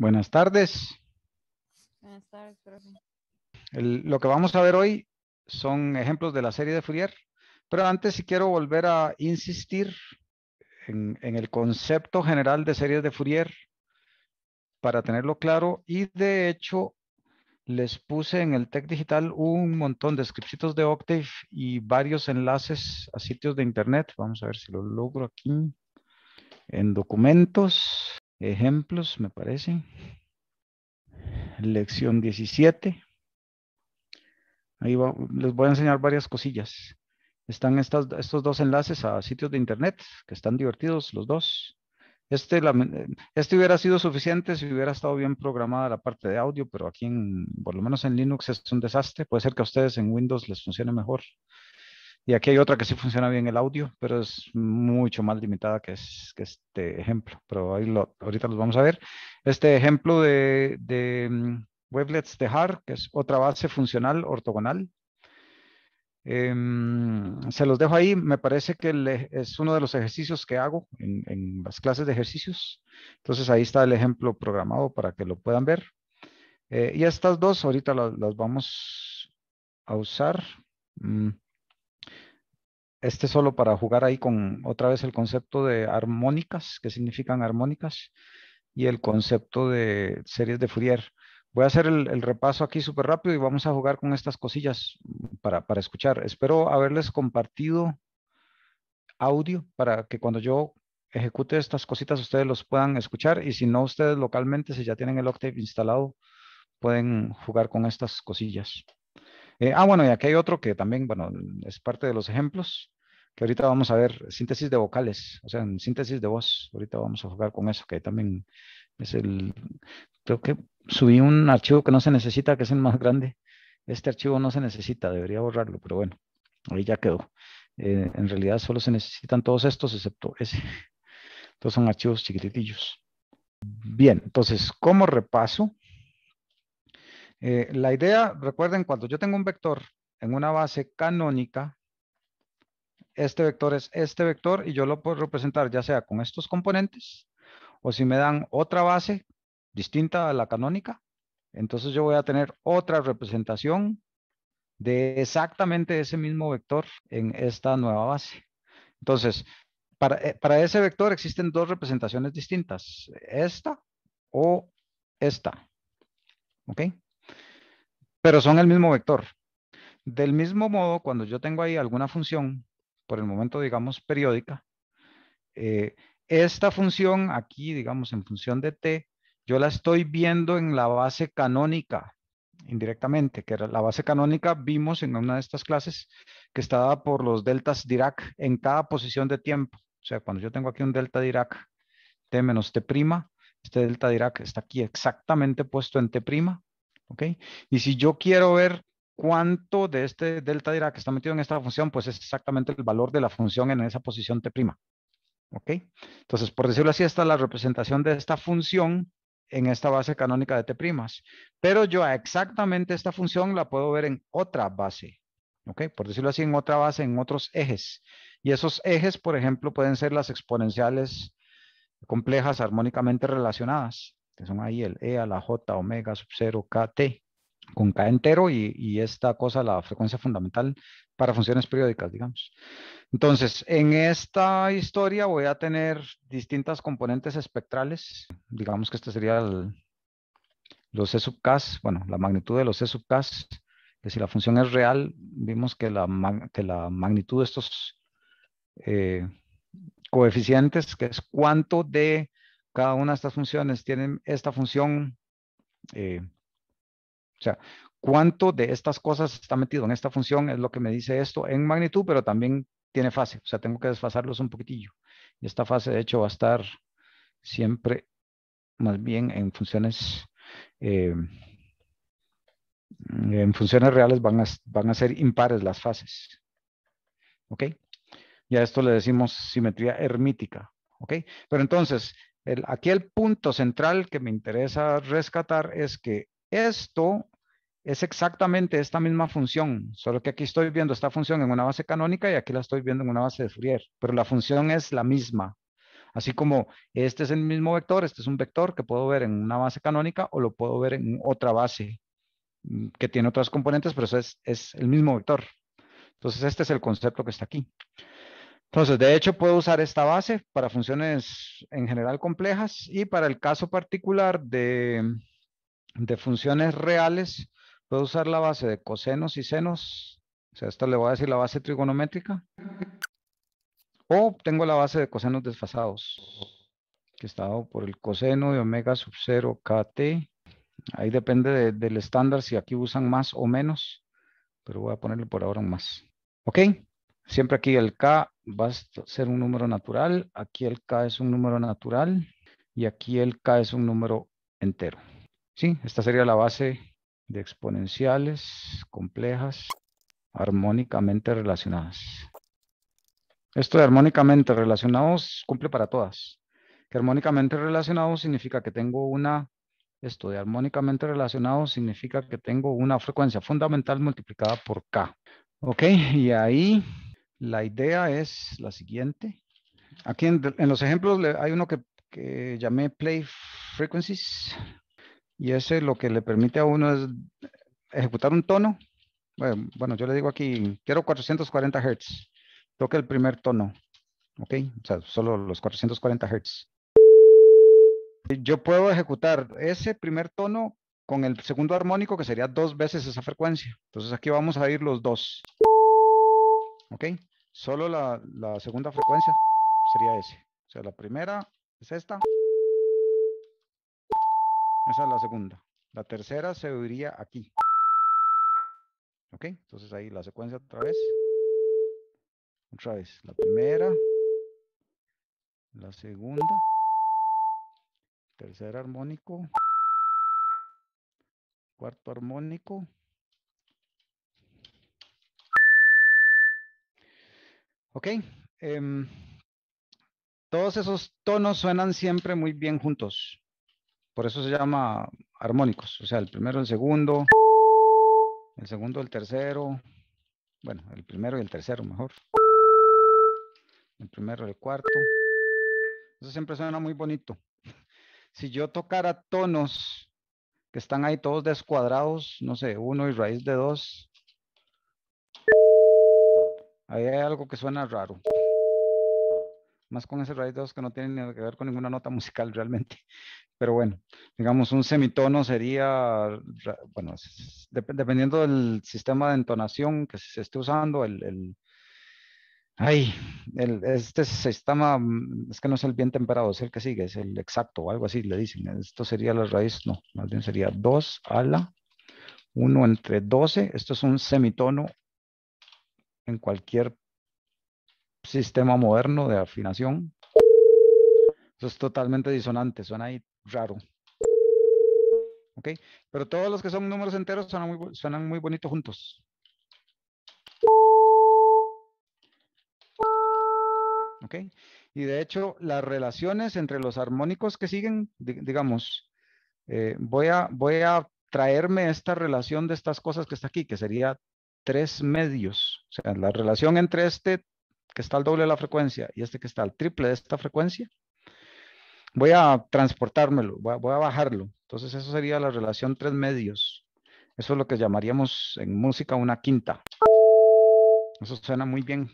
Buenas tardes. Buenas tardes, lo que vamos a ver hoy son ejemplos de la serie de Fourier, pero antes si sí quiero volver a insistir en, en, el concepto general de series de Fourier para tenerlo claro y de hecho les puse en el Tech Digital un montón de scriptitos de Octave y varios enlaces a sitios de internet. Vamos a ver si lo logro aquí. En documentos ejemplos, me parece. Lección 17. Ahí les voy a enseñar varias cosillas. Están estos dos enlaces a sitios de internet, que están divertidos los dos. Este, este, hubiera sido suficiente si hubiera estado bien programada la parte de audio, pero aquí, por lo menos en Linux, es un desastre. Puede ser que a ustedes en Windows les funcione mejor. Y aquí hay otra que sí funciona bien el audio, pero es mucho más limitada que, este ejemplo. Pero ahí ahorita los vamos a ver. Este ejemplo de, de mm, Weblets de HAR, que es otra base funcional ortogonal. Em, se los dejo ahí, me parece que es uno de los ejercicios que hago en, las clases de ejercicios. Entonces ahí está el ejemplo programado para que lo puedan ver. Eh, y estas dos ahorita las, vamos a usar. Mm este solo para jugar ahí con otra vez el concepto de armónicas, que significan armónicas, y el concepto de series de Fourier. Voy a hacer el, repaso aquí súper rápido y vamos a jugar con estas cosillas para, para escuchar. Espero haberles compartido audio para que cuando yo ejecute estas cositas ustedes los puedan escuchar y si no ustedes localmente, si ya tienen el Octave instalado, pueden jugar con estas cosillas. Eh, ah, bueno, y aquí hay otro que también, bueno, es parte de los ejemplos, que ahorita vamos a ver síntesis de vocales, o sea, síntesis de voz. Ahorita vamos a jugar con eso, que también es el, creo que subí un archivo que no se necesita, que es el más grande. Este archivo no se necesita, debería borrarlo, pero bueno, ahí ya quedó. Eh, en realidad solo se necesitan todos estos, excepto ese. todos son archivos chiquititillos. Bien, entonces como repaso, eh, la idea, recuerden, cuando yo tengo un vector en una base canónica, este vector es este vector y yo lo puedo representar ya sea con estos componentes o si me dan otra base distinta a la canónica, entonces yo voy a tener otra representación de exactamente ese mismo vector en esta nueva base. Entonces, para, eh, para ese vector existen dos representaciones distintas, esta o esta. ¿Ok? pero son el mismo vector. Del mismo modo, cuando yo tengo ahí alguna función, por el momento digamos periódica, eh, esta función aquí, digamos en función de t, yo la estoy viendo en la base canónica, indirectamente, que era la base canónica, vimos en una de estas clases que está dada por los deltas Dirac en cada posición de tiempo. O sea, cuando yo tengo aquí un delta Dirac t menos t', este delta Dirac está aquí exactamente puesto en t', ¿Ok? Y si yo quiero ver cuánto de este delta que está metido en esta función, pues es exactamente el valor de la función en esa posición T'. ¿Ok? Entonces, por decirlo así, esta es la representación de esta función en esta base canónica de T'. Pero yo exactamente esta función la puedo ver en otra base. ¿Ok? Por decirlo así, en otra base, en otros ejes. Y esos ejes, por ejemplo, pueden ser las exponenciales complejas armónicamente relacionadas que son ahí el E a la J omega sub 0 KT con K entero y, esta cosa, la frecuencia fundamental para funciones periódicas, digamos. Entonces, en esta historia voy a tener distintas componentes espectrales. Digamos que este sería los C sub K, bueno, la magnitud de los C sub K, que si la función es real, vimos que la, magnitud de estos eh, coeficientes, que es cuánto de cada una de estas funciones tiene esta función. Eh, o sea, cuánto de estas cosas está metido en esta función es lo que me dice esto en magnitud, pero también tiene fase. O sea, tengo que desfasarlos un poquitillo. Y esta fase, de hecho, va a estar siempre más bien en funciones... Eh, en funciones reales van van a ser impares las fases. ¿Ok? Y a esto le decimos simetría hermítica. ¿Ok? Pero entonces, aquí el punto central que me interesa rescatar es que esto es exactamente esta misma función, solo que aquí estoy viendo esta función en una base canónica y aquí la estoy viendo en una base de Fourier, pero la función es la misma. Así como este es el mismo vector, este es un vector que puedo ver en una base canónica o lo puedo ver en otra base mm, que tiene otras componentes, pero es el mismo vector. Entonces este es el concepto que está aquí. Entonces, de hecho, puedo usar esta base para funciones en general complejas y para el caso particular de, funciones reales, puedo usar la base de cosenos y senos. O sea, esta le voy a decir la base trigonométrica. O tengo la base de cosenos desfasados, que está por el coseno de omega sub 0 kt. Ahí depende del estándar si aquí usan más o menos, pero voy a ponerle por ahora un más. ¿Ok? Siempre aquí el K va a ser un número natural, aquí el K es un número natural y aquí el K es un número entero. Sí, esta sería la base de exponenciales complejas armónicamente relacionadas. Esto de armónicamente relacionados cumple para todas. Que armónicamente relacionados significa que tengo una, esto de armónicamente relacionados significa que tengo una frecuencia fundamental multiplicada por K. Ok, y ahí la idea es la siguiente. Aquí en, los ejemplos hay uno que, llamé Play Frequencies y ese lo que le permite a uno es ejecutar un tono. Bueno, yo le digo aquí, quiero 440 Hz. Toque el primer tono. ¿Ok? O sea, solo los 440 Hz. Yo puedo ejecutar ese primer tono con el segundo armónico, que sería dos veces esa frecuencia. Entonces aquí vamos a ir los dos. ¿Ok? Solo la, la segunda frecuencia sería ese. O sea, la primera es esta. Esa es la segunda. La tercera se oiría aquí. ¿Ok? Entonces ahí la secuencia otra vez. Otra vez. La primera. La segunda. Tercer armónico. Cuarto armónico. Ok. Em, todos esos tonos suenan siempre muy bien juntos. Por eso se llama armónicos. O sea, el primero, el segundo, el segundo, el tercero. Bueno, el primero y el tercero mejor. El primero, el cuarto. Eso siempre suena muy bonito. Si yo tocara tonos que están ahí todos descuadrados, no sé, uno y raíz de dos, hay algo que suena raro. Más con ese raíz 2 que no tiene nada que ver con ninguna nota musical realmente. Pero bueno, digamos un semitono sería, bueno, dependiendo del sistema de entonación que se esté usando, el, Ay, este sistema mm, es que no es el bien temperado, es el que sigue, es el exacto o algo así, le dicen. Esto sería la raíz, no, más bien sería 2 a la 1 entre 12. Esto es un semitono en cualquier sistema moderno de afinación. Eso es totalmente disonante, suena ahí raro. ¿Ok? Pero todos los que son números enteros suenan muy, suenan muy bonitos juntos. ¿Ok? Y de hecho, las relaciones entre los armónicos que siguen, digamos, eh, voy, a, voy a traerme esta relación de estas cosas que está aquí, que sería tres medios. O sea, la relación entre este que está al doble de la frecuencia y este que está al triple de esta frecuencia, voy a transportármelo, voy a, bajarlo. Entonces eso sería la relación tres medios. Eso es lo que llamaríamos en música una quinta. Eso suena muy bien.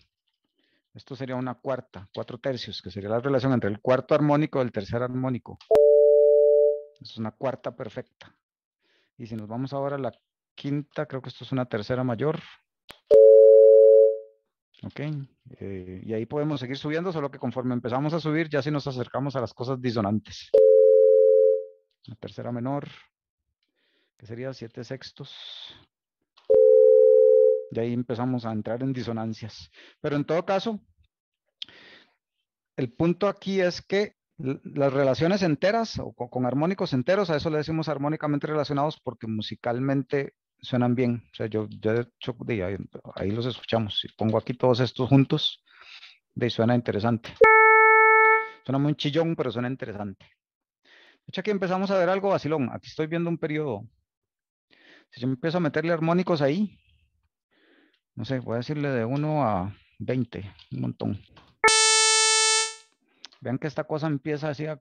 Esto sería una cuarta, cuatro tercios, que sería la relación entre el cuarto armónico y el tercer armónico. Es una cuarta perfecta. Y si nos vamos ahora a la quinta, creo que esto es una tercera mayor. Ok, eh, y ahí podemos seguir subiendo, solo que conforme empezamos a subir, ya si sí nos acercamos a las cosas disonantes. La tercera menor, que sería siete sextos. Y ahí empezamos a entrar en disonancias. Pero en todo caso, el punto aquí es que las relaciones enteras o con, con, armónicos enteros, a eso le decimos armónicamente relacionados porque musicalmente suenan bien. O sea, yo, de hecho, ahí, los escuchamos. Si pongo aquí todos estos juntos, de suena interesante. Suena muy chillón, pero suena interesante. De hecho, aquí empezamos a ver algo vacilón. Aquí estoy viendo un periodo. Si yo empiezo a meterle armónicos ahí, no sé, voy a decirle de 1 a 20, un montón. Vean que esta cosa empieza así a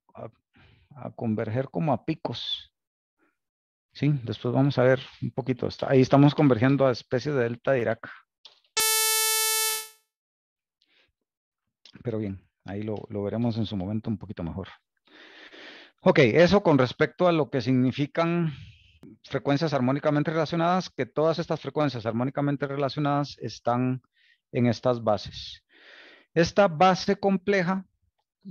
converger como a picos. Sí, después vamos a ver un poquito. Ahí estamos convergiendo a especies de delta de Irak. Pero bien, ahí lo, lo veremos en su momento un poquito mejor. Ok, eso con respecto a lo que significan frecuencias armónicamente relacionadas, que todas estas frecuencias armónicamente relacionadas están en estas bases. Esta base compleja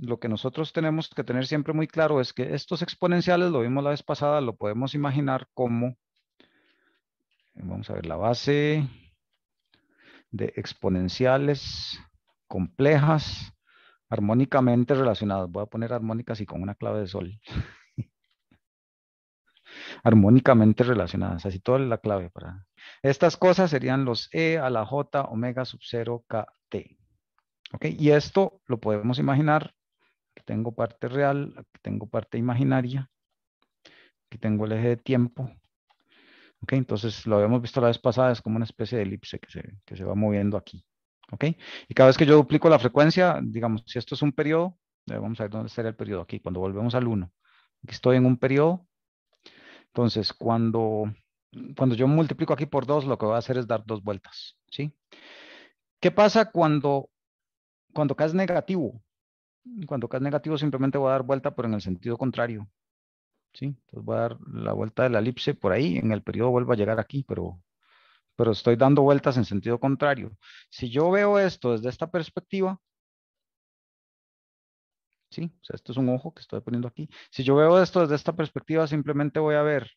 lo que nosotros tenemos que tener siempre muy claro es que estos exponenciales, lo vimos la vez pasada, lo podemos imaginar como, vamos a ver, la base de exponenciales complejas armónicamente relacionadas. Voy a poner armónicas y con una clave de sol. armónicamente relacionadas, así toda la clave. para Estas cosas serían los E a la J omega sub 0 KT. Okay, y esto lo podemos imaginar Aquí tengo parte real, aquí tengo parte imaginaria. Aquí tengo el eje de tiempo. entonces lo habíamos visto la vez pasada, es como una especie de elipse que se, va moviendo aquí. y cada vez que yo duplico la frecuencia, digamos, si esto es un periodo, eh, vamos a ver dónde estaría el periodo aquí, cuando volvemos al 1. Aquí estoy en un periodo. Entonces, cuando, cuando yo multiplico aquí por 2, lo que voy a hacer es dar dos vueltas. ¿sí? ¿Qué pasa cuando, cuando negativo? cuando K es negativo simplemente voy a dar vuelta, pero en el sentido contrario. ¿Sí? Entonces voy a dar la vuelta de la elipse por ahí, en el periodo vuelvo a llegar aquí, pero, pero estoy dando vueltas en sentido contrario. Si yo veo esto desde esta perspectiva, ¿sí? O sea, esto es un ojo que estoy poniendo aquí. Si yo veo esto desde esta perspectiva, simplemente voy a ver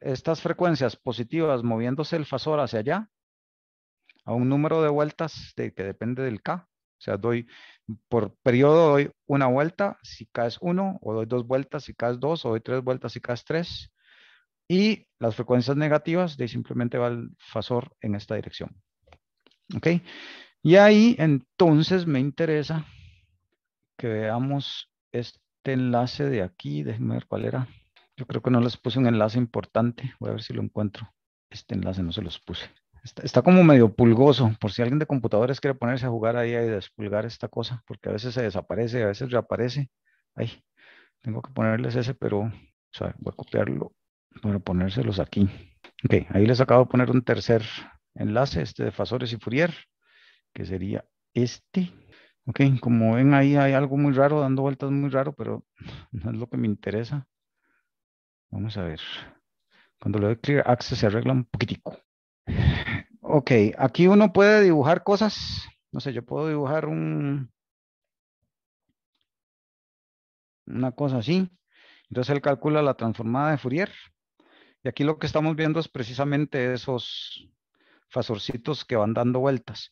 estas frecuencias positivas moviéndose el fasor hacia allá a un número de vueltas que depende del K. O sea, doy por periodo doy una vuelta si caes uno, o doy dos vueltas si caes dos, o doy tres vueltas si caes tres. Y las frecuencias negativas, de simplemente va el fasor en esta dirección. ¿Ok? Y ahí entonces me interesa que veamos este enlace de aquí. Déjenme ver cuál era. Yo creo que no les puse un enlace importante. Voy a ver si lo encuentro. Este enlace no se los puse. Está, como medio pulgoso, por si alguien de computadores quiere ponerse a jugar ahí y despulgar esta cosa, porque a veces se desaparece, a veces reaparece. Ay, tengo que ponerles ese, pero voy a copiarlo para ponérselos aquí. Ok, ahí les acabo de poner un tercer enlace, este de Fasores y Fourier, que sería este. Ok, como ven ahí hay algo muy raro, dando vueltas muy raro, pero no es lo que me interesa. Vamos a ver. Cuando le doy Clear Access se arregla un poquitico. Ok, aquí uno puede dibujar cosas. No sé, yo puedo dibujar un... Una cosa así. Entonces él calcula la transformada de Fourier. Y aquí lo que estamos viendo es precisamente esos fasorcitos que van dando vueltas.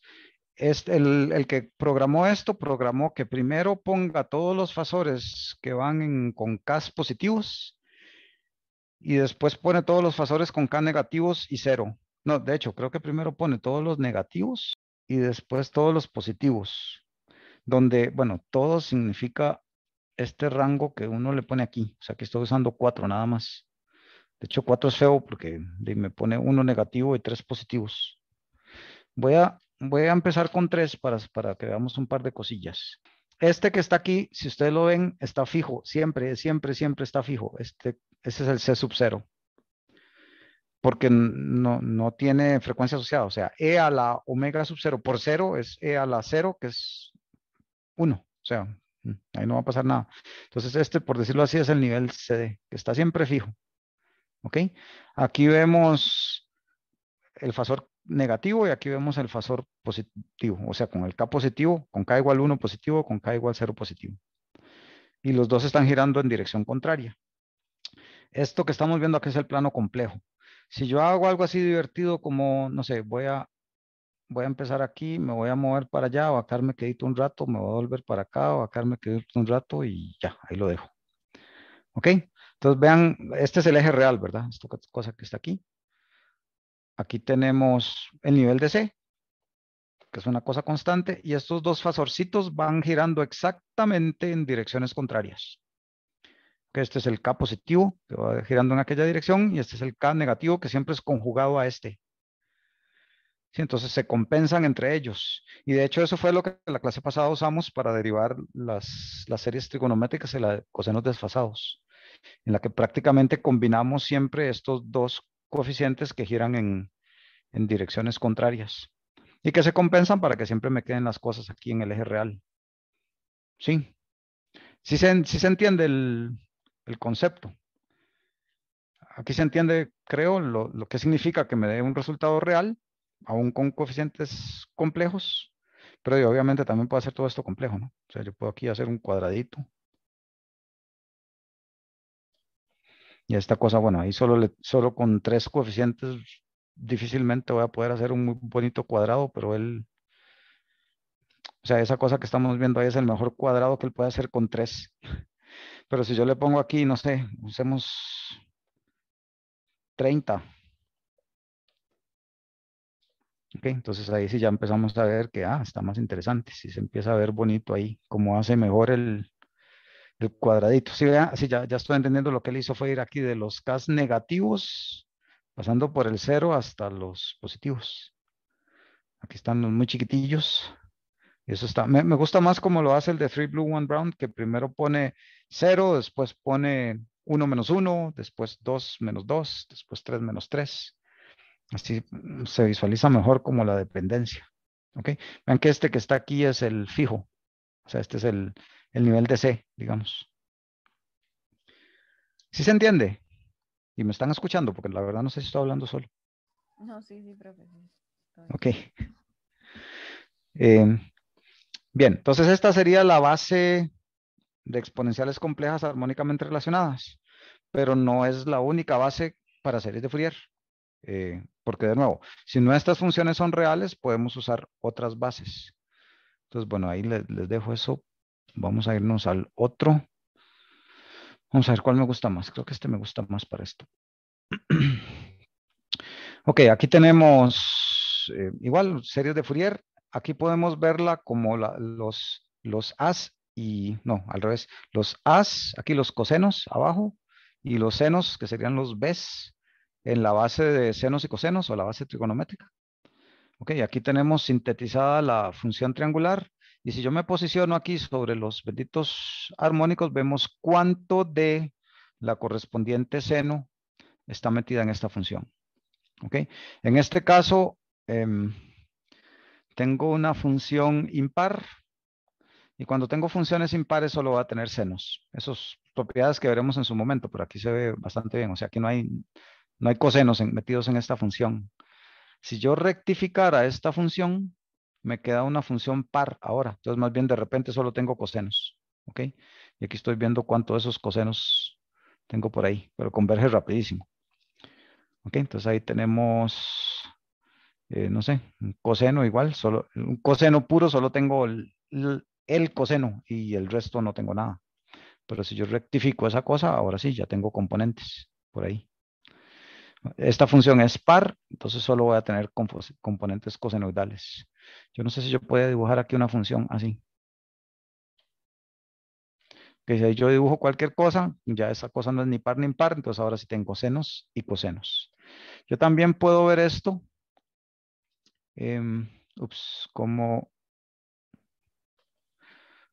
el, que programó esto, programó que primero ponga todos los fasores que van con K positivos y después pone todos los fasores con K negativos y cero. No, de hecho, creo que primero pone todos los negativos y después todos los positivos, donde, bueno, todo significa este rango que uno le pone aquí. O sea, que estoy usando cuatro nada más. De hecho, cuatro es feo porque me pone uno negativo y tres positivos. Voy a, voy a empezar con tres para, para que veamos un par de cosillas. Este que está aquí, si ustedes lo ven, está fijo. Siempre, siempre, siempre está fijo. Este, ese es el C sub 0 porque no, no, tiene frecuencia asociada. O sea, E a la omega sub 0 por 0 es E a la 0, que es 1. O sea, mm, ahí no va a pasar nada. Entonces, este, por decirlo así, es el nivel CD, que está siempre fijo. ¿Ok? Aquí vemos el fasor negativo y aquí vemos el fasor positivo. O sea, con el K positivo, con K igual 1 positivo, con K igual 0 positivo. Y los dos están girando en dirección contraria. Esto que estamos viendo aquí es el plano complejo si yo hago algo así divertido como, no sé, voy a, voy a empezar aquí, me voy a mover para allá, o acá me quedito un rato, me voy a volver para acá, o acá me quedito un rato y ya, ahí lo dejo. ¿Ok? Entonces vean, este es el eje real, ¿verdad? Esta cosa que está aquí. Aquí tenemos el nivel de C, que es una cosa constante, y estos dos fasorcitos van girando exactamente en direcciones contrarias este es el K positivo, que va girando en aquella dirección, y este es el K negativo, que siempre es conjugado a este. Sí, entonces se compensan entre ellos. Y de hecho eso fue lo que en la clase pasada usamos para derivar las, series trigonométricas de los cosenos desfasados, en la que prácticamente combinamos siempre estos dos coeficientes que giran en, en direcciones contrarias y que se compensan para que siempre me queden las cosas aquí en el eje real. Sí. si se, se entiende el, el concepto. Aquí se entiende, creo, lo, que significa que me dé un resultado real, aún con coeficientes complejos, pero yo obviamente también puedo hacer todo esto complejo, ¿no? O sea, yo puedo aquí hacer un cuadradito. Y esta cosa, bueno, ahí solo, solo con tres coeficientes difícilmente voy a poder hacer un muy bonito cuadrado, pero él... O sea, esa cosa que estamos viendo ahí es el mejor cuadrado que él puede hacer con tres. Pero si yo le pongo aquí, no sé, usemos 30. Ok, entonces ahí sí ya empezamos a ver que, ah, está más interesante. Si se empieza a ver bonito ahí, cómo hace mejor el, el cuadradito. Si sí, ya, ya, estoy entendiendo lo que él hizo fue ir aquí de los cas negativos, pasando por el cero hasta los positivos. Aquí están los muy chiquitillos. Eso está, me, gusta más como lo hace el de Three Blue, One Brown, que primero pone Cero, después pone 1 menos 1, después 2 menos 2, después 3 menos 3. Así mm, se visualiza mejor como la dependencia. ¿Ok? Vean que este que está aquí es el fijo. O sea, este es el, nivel de C, digamos. ¿Sí se entiende? Y me están escuchando, porque la verdad no sé si estoy hablando solo. No, sí, sí, profe. Ok. Em, bien, entonces esta sería la base de exponenciales complejas armónicamente relacionadas, pero no es la única base para series de Fourier. Eh, porque de nuevo, si nuestras funciones son reales, podemos usar otras bases. Entonces, bueno, ahí les, dejo eso. Vamos a irnos al otro. Vamos a ver cuál me gusta más. Creo que este me gusta más para esto. ok, aquí tenemos eh, igual series de Fourier. Aquí podemos verla como los, los as y no, al revés, los as, aquí los cosenos abajo, y los senos, que serían los b's, en la base de senos y cosenos o la base trigonométrica. Ok, aquí tenemos sintetizada la función triangular, y si yo me posiciono aquí sobre los benditos armónicos, vemos cuánto de la correspondiente seno está metida en esta función. ¿Ok? En este caso, em, tengo una función impar y cuando tengo funciones impares solo va a tener senos. Esas propiedades que veremos en su momento, pero aquí se ve bastante bien. O sea, aquí no hay, no hay cosenos metidos en esta función. Si yo rectificara esta función, me queda una función par ahora. Entonces, más bien de repente solo tengo cosenos. ¿Ok? Y aquí estoy viendo cuánto de esos cosenos tengo por ahí, pero converge rapidísimo. ¿Ok? Entonces ahí tenemos, eh, no sé, un coseno igual, solo, un coseno puro, solo tengo el el coseno y el resto no tengo nada. Pero si yo rectifico esa cosa, ahora sí, ya tengo componentes por ahí. Esta función es par, entonces solo voy a tener componentes cosenoidales. Yo no sé si yo puedo dibujar aquí una función así. Que si yo dibujo cualquier cosa, ya esa cosa no es ni par ni impar, entonces ahora sí tengo senos y cosenos. Yo también puedo ver esto em, ups, como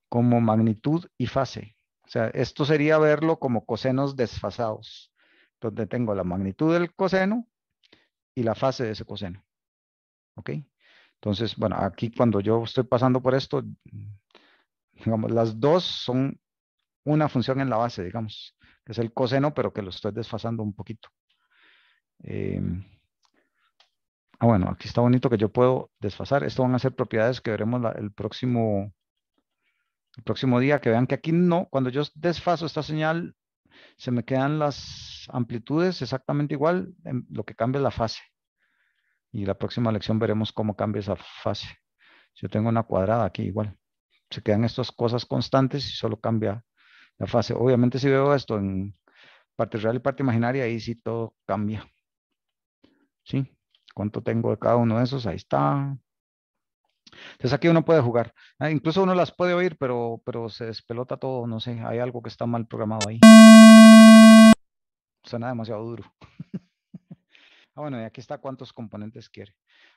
como magnitud y fase. O sea, esto sería verlo como cosenos desfasados, donde tengo la magnitud del coseno y la fase de ese coseno. ¿Ok? Entonces, bueno, aquí cuando yo estoy pasando por esto, digamos, las dos son una función en la base, digamos, que es el coseno, pero que lo estoy desfasando un poquito. Em, ah, bueno, aquí está bonito que yo puedo desfasar. Esto van a ser propiedades que veremos el próximo el próximo día, que vean que aquí no, cuando yo desfaso esta señal, se me quedan las amplitudes exactamente igual, lo que cambia es la fase. Y la próxima lección veremos cómo cambia esa fase. Yo tengo una cuadrada aquí igual. Se quedan estas cosas constantes y solo cambia la fase. Obviamente si veo esto en parte real y parte imaginaria, ahí sí todo cambia. ¿Sí? ¿Cuánto tengo de cada uno de esos? Ahí está. Entonces aquí uno puede jugar. Ah, incluso uno las puede oír, pero, pero se despelota todo, no sé, hay algo que está mal programado ahí. Suena demasiado duro. ah, bueno, y aquí está cuántos componentes quiere.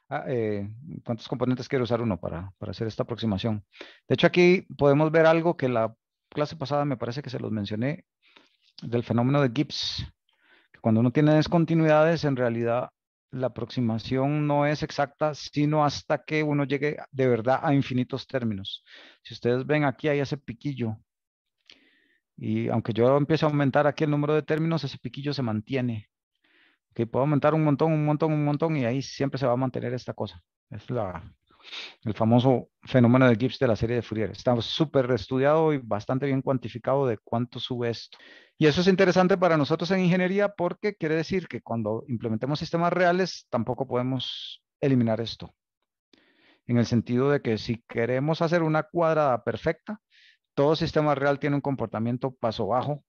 Ah, eh, cuántos componentes quiere usar uno para, para hacer esta aproximación. De hecho, aquí podemos ver algo que la clase pasada me parece que se los mencioné, del fenómeno de Gibbs. Que cuando uno tiene descontinuidades, en realidad la aproximación no es exacta, sino hasta que uno llegue de verdad a infinitos términos. Si ustedes ven aquí hay ese piquillo. Y aunque yo empiece a aumentar aquí el número de términos, ese piquillo se mantiene. Que puedo aumentar un montón, un montón, un montón y ahí siempre se va a mantener esta cosa. Es la, el famoso fenómeno de Gibbs de la serie de Fourier. Está súper estudiado y bastante bien cuantificado de cuánto sube esto. Y eso es interesante para nosotros en ingeniería porque quiere decir que cuando implementemos sistemas reales tampoco podemos eliminar esto. En el sentido de que si queremos hacer una cuadrada perfecta, todo sistema real tiene un comportamiento paso bajo.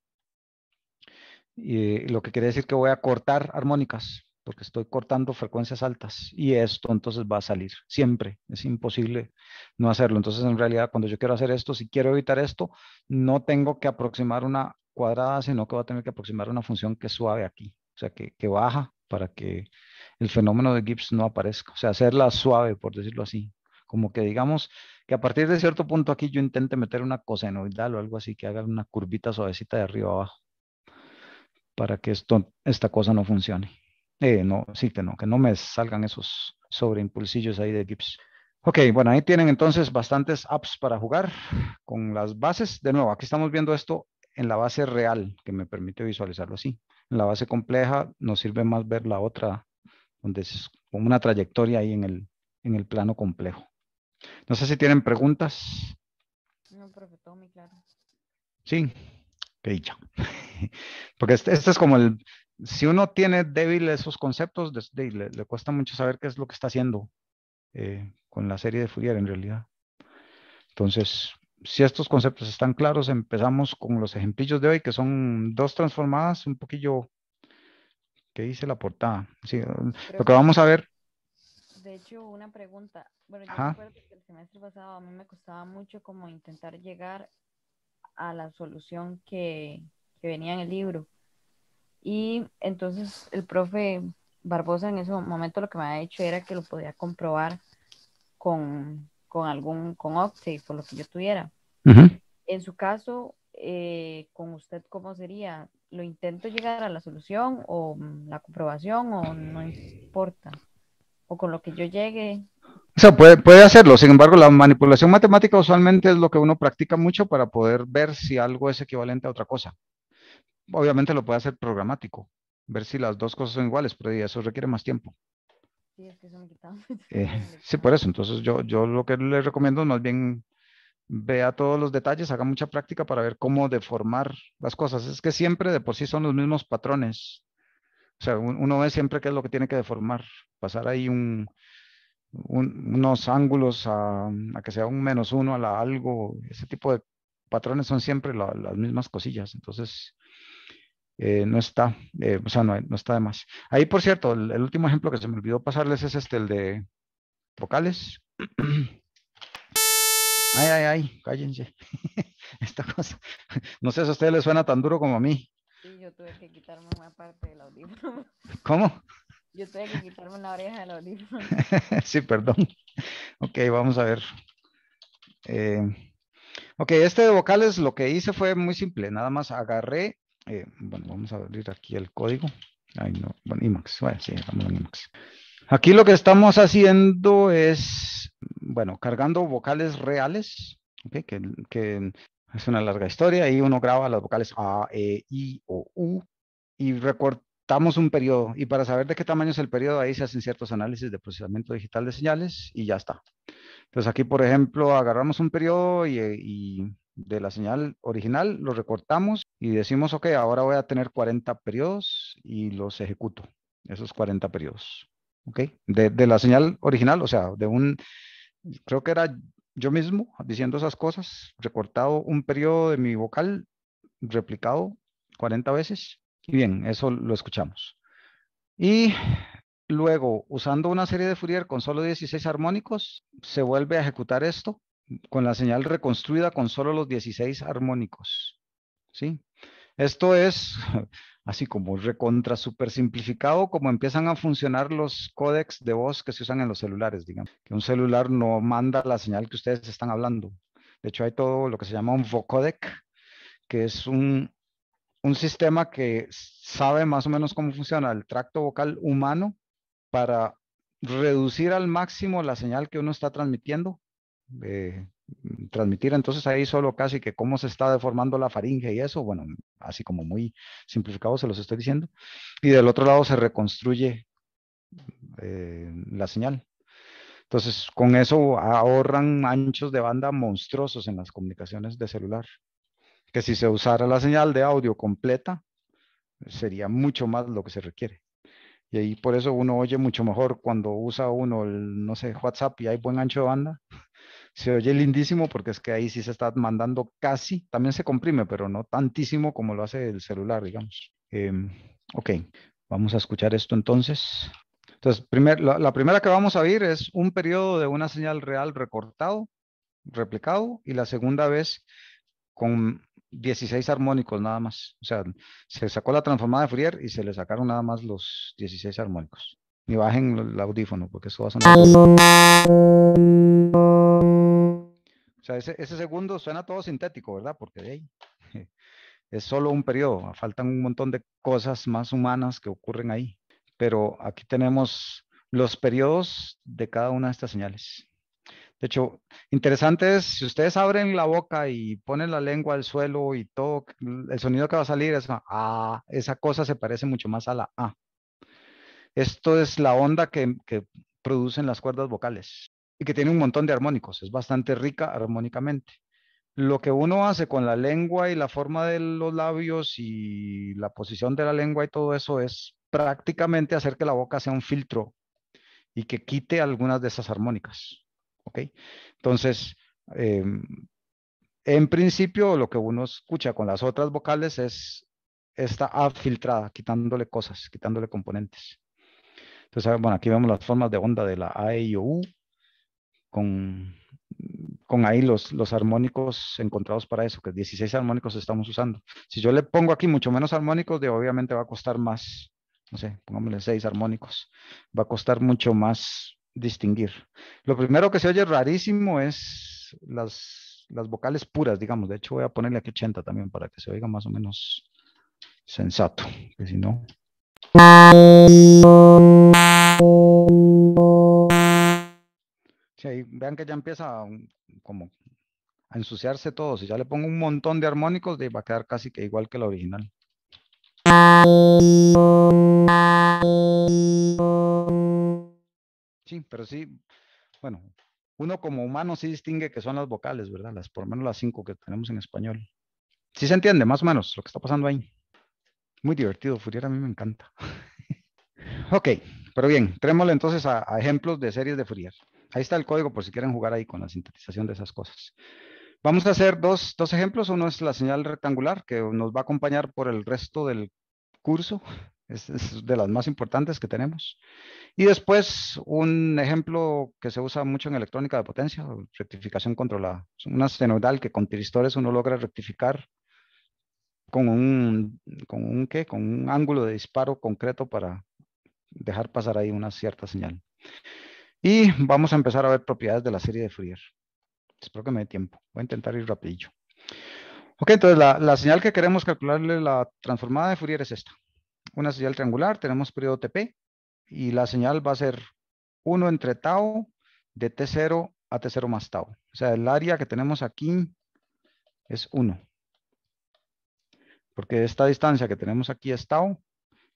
Y lo que quiere decir que voy a cortar armónicas porque estoy cortando frecuencias altas y esto entonces va a salir siempre. Es imposible no hacerlo. Entonces, en realidad, cuando yo quiero hacer esto, si quiero evitar esto, no tengo que aproximar una cuadrada, sino que voy a tener que aproximar una función que suave aquí, o sea, que, baja para que el fenómeno de Gibbs no aparezca. O sea, hacerla suave, por decirlo así. Como que digamos que a partir de cierto punto aquí yo intente meter una cosenoidal o algo así, que haga una curvita suavecita de arriba abajo, para que esto, esta cosa no funcione. Eh, no, sí, que no, que no me salgan esos sobreimpulsillos ahí de Gibbs. Ok, bueno, ahí tienen entonces bastantes apps para jugar con las bases. De nuevo, aquí estamos viendo esto en la base real, que me permite visualizarlo así. En la base compleja nos sirve más ver la otra, donde es como una trayectoria ahí en el, en el plano complejo. No sé si tienen preguntas. muy claro. Sí, que dicho Porque este, este, es como el, si uno tiene débil esos conceptos, le, cuesta mucho saber qué es lo que está haciendo eh, con la serie de Fourier en realidad. Entonces, si estos conceptos están claros, empezamos con los ejemplillos de hoy, que son dos transformadas, un poquillo ¿qué dice la portada. Sí, um, lo que vamos a ver. De hecho, una pregunta. Bueno, yo recuerdo que el semestre pasado a mí me costaba mucho como intentar llegar a la solución que venía en el libro y entonces el profe Barbosa en ese momento lo que me ha dicho era que lo podía comprobar con, con algún, con Octave, lo que yo tuviera. En su caso, eh, con usted, ¿cómo sería? ¿Lo intento llegar a la solución o la comprobación o no importa? ¿O con lo que yo llegue? O sea, puede hacerlo, sin embargo, la manipulación matemática usualmente es lo que uno practica mucho para poder ver si algo es equivalente a otra cosa obviamente lo puede hacer programático, ver si las dos cosas son iguales, pero eso requiere más tiempo. Sí, eh, por eso. Entonces yo, yo lo que le recomiendo más bien vea todos los detalles, haga mucha práctica para ver cómo deformar las cosas. Es que siempre de por sí son los mismos patrones. O sea, uno ve siempre qué es lo que tiene que deformar. Pasar ahí un, unos ángulos a, que sea un menos uno, a la algo. Ese tipo de patrones son siempre las mismas cosillas. Entonces, eh, no está, eh, o sea, no, no, está de más. Ahí, por cierto, el, último ejemplo que se me olvidó pasarles es este, el de vocales. Ay, ay, ay, cállense. Esta cosa, no sé si a ustedes les suena tan duro como a mí. Sí, yo tuve que quitarme una parte del audífono. ¿Cómo? Yo tuve que quitarme la oreja del audio. sí, perdón. Ok, vamos a ver. Eh, ok, este de vocales lo que hice fue muy simple, nada más agarré eh, bueno, vamos a abrir aquí el código. Ay, no, bueno, IMAX, bueno, sí, estamos en IMAX. Aquí lo que estamos haciendo es, bueno, cargando vocales reales, que, es una larga historia, y uno graba las vocales A, E, I o U, y recortamos un periodo. Y para saber de qué tamaño es el periodo, ahí se hacen ciertos análisis de procesamiento digital de señales, y ya está. Entonces aquí, por ejemplo, agarramos un periodo y de la señal original, lo recortamos y decimos, ok, ahora voy a tener 40 periodos y los ejecuto, esos 40 periodos. ¿Ok? De, de la señal original, o sea, de un, creo que era yo mismo diciendo esas cosas, recortado un periodo de mi vocal, replicado 40 veces. Y bien, eso lo escuchamos. Y luego, usando una serie de Fourier con solo 16 armónicos, se vuelve a ejecutar esto con la señal reconstruida con solo los 16 armónicos. ¿sí? Esto es, así como recontra super simplificado, como empiezan a funcionar los códex de voz que se usan en los celulares, digamos. Que un celular no manda la señal que ustedes están hablando. De hecho, hay todo lo que se llama un vocodec, que es un sistema que sabe más o menos cómo funciona el tracto vocal humano para reducir al máximo la señal que uno está transmitiendo eh, transmitir entonces ahí solo casi que cómo se está deformando la faringe y eso, bueno, así como muy simplificado se los estoy diciendo, y del otro lado se reconstruye eh, la señal. Entonces, con eso ahorran anchos de banda monstruosos en las comunicaciones de celular, que si se usara la señal de audio completa, sería mucho más lo que se requiere. Y ahí por eso uno oye mucho mejor cuando usa uno el, no sé, WhatsApp y hay buen ancho de banda. Se oye lindísimo porque es que ahí sí se está mandando casi, también se comprime, pero no tantísimo como lo hace el celular, digamos. Em, ok, vamos a escuchar esto entonces. Entonces, primer, la, primera que vamos a oír es un periodo de una señal real recortado, replicado, y la segunda vez con 16 armónicos nada más. O sea, se sacó la transformada de Fourier y se le sacaron nada más los 16 armónicos. Y bajen el audífono porque eso va a sonar. O sea, ese, ese segundo suena todo sintético, ¿verdad? Porque de ahí es solo un periodo. Faltan un montón de cosas más humanas que ocurren ahí. Pero aquí tenemos los periodos de cada una de estas señales. De hecho, interesante es, si ustedes abren la boca y ponen la lengua al suelo y todo, el sonido que va a salir es, A, ah, esa cosa se parece mucho más a la A. Esto es la onda que, que producen las cuerdas vocales y que tiene un montón de armónicos, es bastante rica armónicamente. Lo que uno hace con la lengua y la forma de los labios y la posición de la lengua y todo eso es prácticamente hacer que la boca sea un filtro y que quite algunas de esas armónicas. ¿ok? Entonces, em, en principio lo que uno escucha con las otras vocales es esta A filtrada, quitándole cosas, quitándole componentes. Entonces, bueno, aquí vemos las formas de onda de la A, I e o U, con, ahí los, armónicos encontrados para eso, que 16 armónicos estamos usando. Si yo le pongo aquí mucho menos armónicos, de, obviamente va a costar más, no sé, pongámosle 6 armónicos, va a costar mucho más distinguir. Lo primero que se oye rarísimo es las, las vocales puras, digamos. De hecho, voy a ponerle aquí 80 también para que se oiga más o menos sensato, que si no... vean que ya empieza como a ensuciarse todo. Si ya le pongo un montón de armónicos, va a quedar casi que igual que la original. Sí, pero sí, bueno, uno como humano sí distingue que son las vocales, ¿verdad? Las, por lo menos las cinco que tenemos en español. Sí se entiende más o menos lo que está pasando ahí. Muy divertido, Fourier a mí me encanta. ok, pero bien, trémosle entonces a, ejemplos de series de Fourier. Ahí está el código por si quieren jugar ahí con la sintetización de esas cosas. Vamos a hacer dos, dos ejemplos. Uno es la señal rectangular que nos va a acompañar por el resto del curso. Es, de las más importantes que tenemos. Y después, un ejemplo que se usa mucho en electrónica de potencia, rectificación controlada. Es una senoidal que con tiristores uno logra rectificar con un, con un, ¿qué? con un ángulo de disparo concreto para dejar pasar ahí una cierta señal. Y vamos a empezar a ver propiedades de la serie de Fourier. Espero que me dé tiempo. Voy a intentar ir rapidillo. Ok, entonces la, la señal que queremos calcularle la transformada de Fourier es esta una señal triangular, tenemos periodo TP y la señal va a ser 1 entre tau de T0 a T0 más tau. O sea, el área que tenemos aquí es 1. Porque esta distancia que tenemos aquí es tau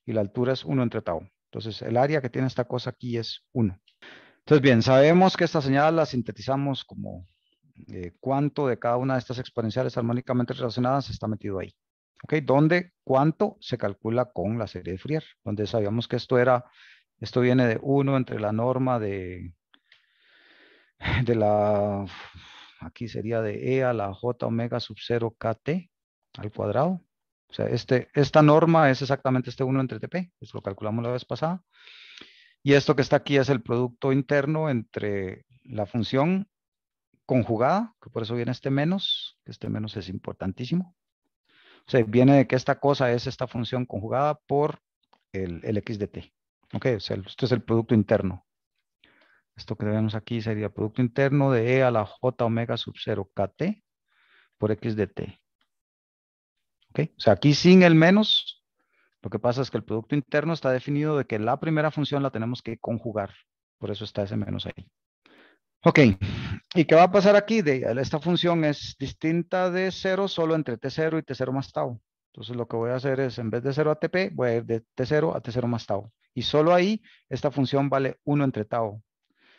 y la altura es 1 entre tau. Entonces, el área que tiene esta cosa aquí es 1. Entonces, bien, sabemos que esta señal la sintetizamos como eh, cuánto de cada una de estas exponenciales armónicamente relacionadas está metido ahí. ¿Ok? ¿Dónde? ¿Cuánto se calcula con la serie de Fourier. Donde sabíamos que esto era, esto viene de 1 entre la norma de, de la, aquí sería de E a la J omega sub 0 KT al cuadrado. O sea, este, esta norma es exactamente este 1 entre TP, esto pues lo calculamos la vez pasada. Y esto que está aquí es el producto interno entre la función conjugada, que por eso viene este menos, que este menos es importantísimo, o viene de que esta cosa es esta función conjugada por el, x de t. Ok, o sea, esto es el producto interno. Esto que vemos aquí sería producto interno de e a la j omega sub 0 kt por x de t. Ok, o sea, aquí sin el menos, lo que pasa es que el producto interno está definido de que la primera función la tenemos que conjugar. Por eso está ese menos ahí. Ok, ¿y qué va a pasar aquí? De, esta función es distinta de 0 solo entre T0 y T0 más tau. Entonces lo que voy a hacer es, en vez de 0 a TP, voy a ir de T0 a T0 más tau. Y solo ahí, esta función vale 1 entre tau.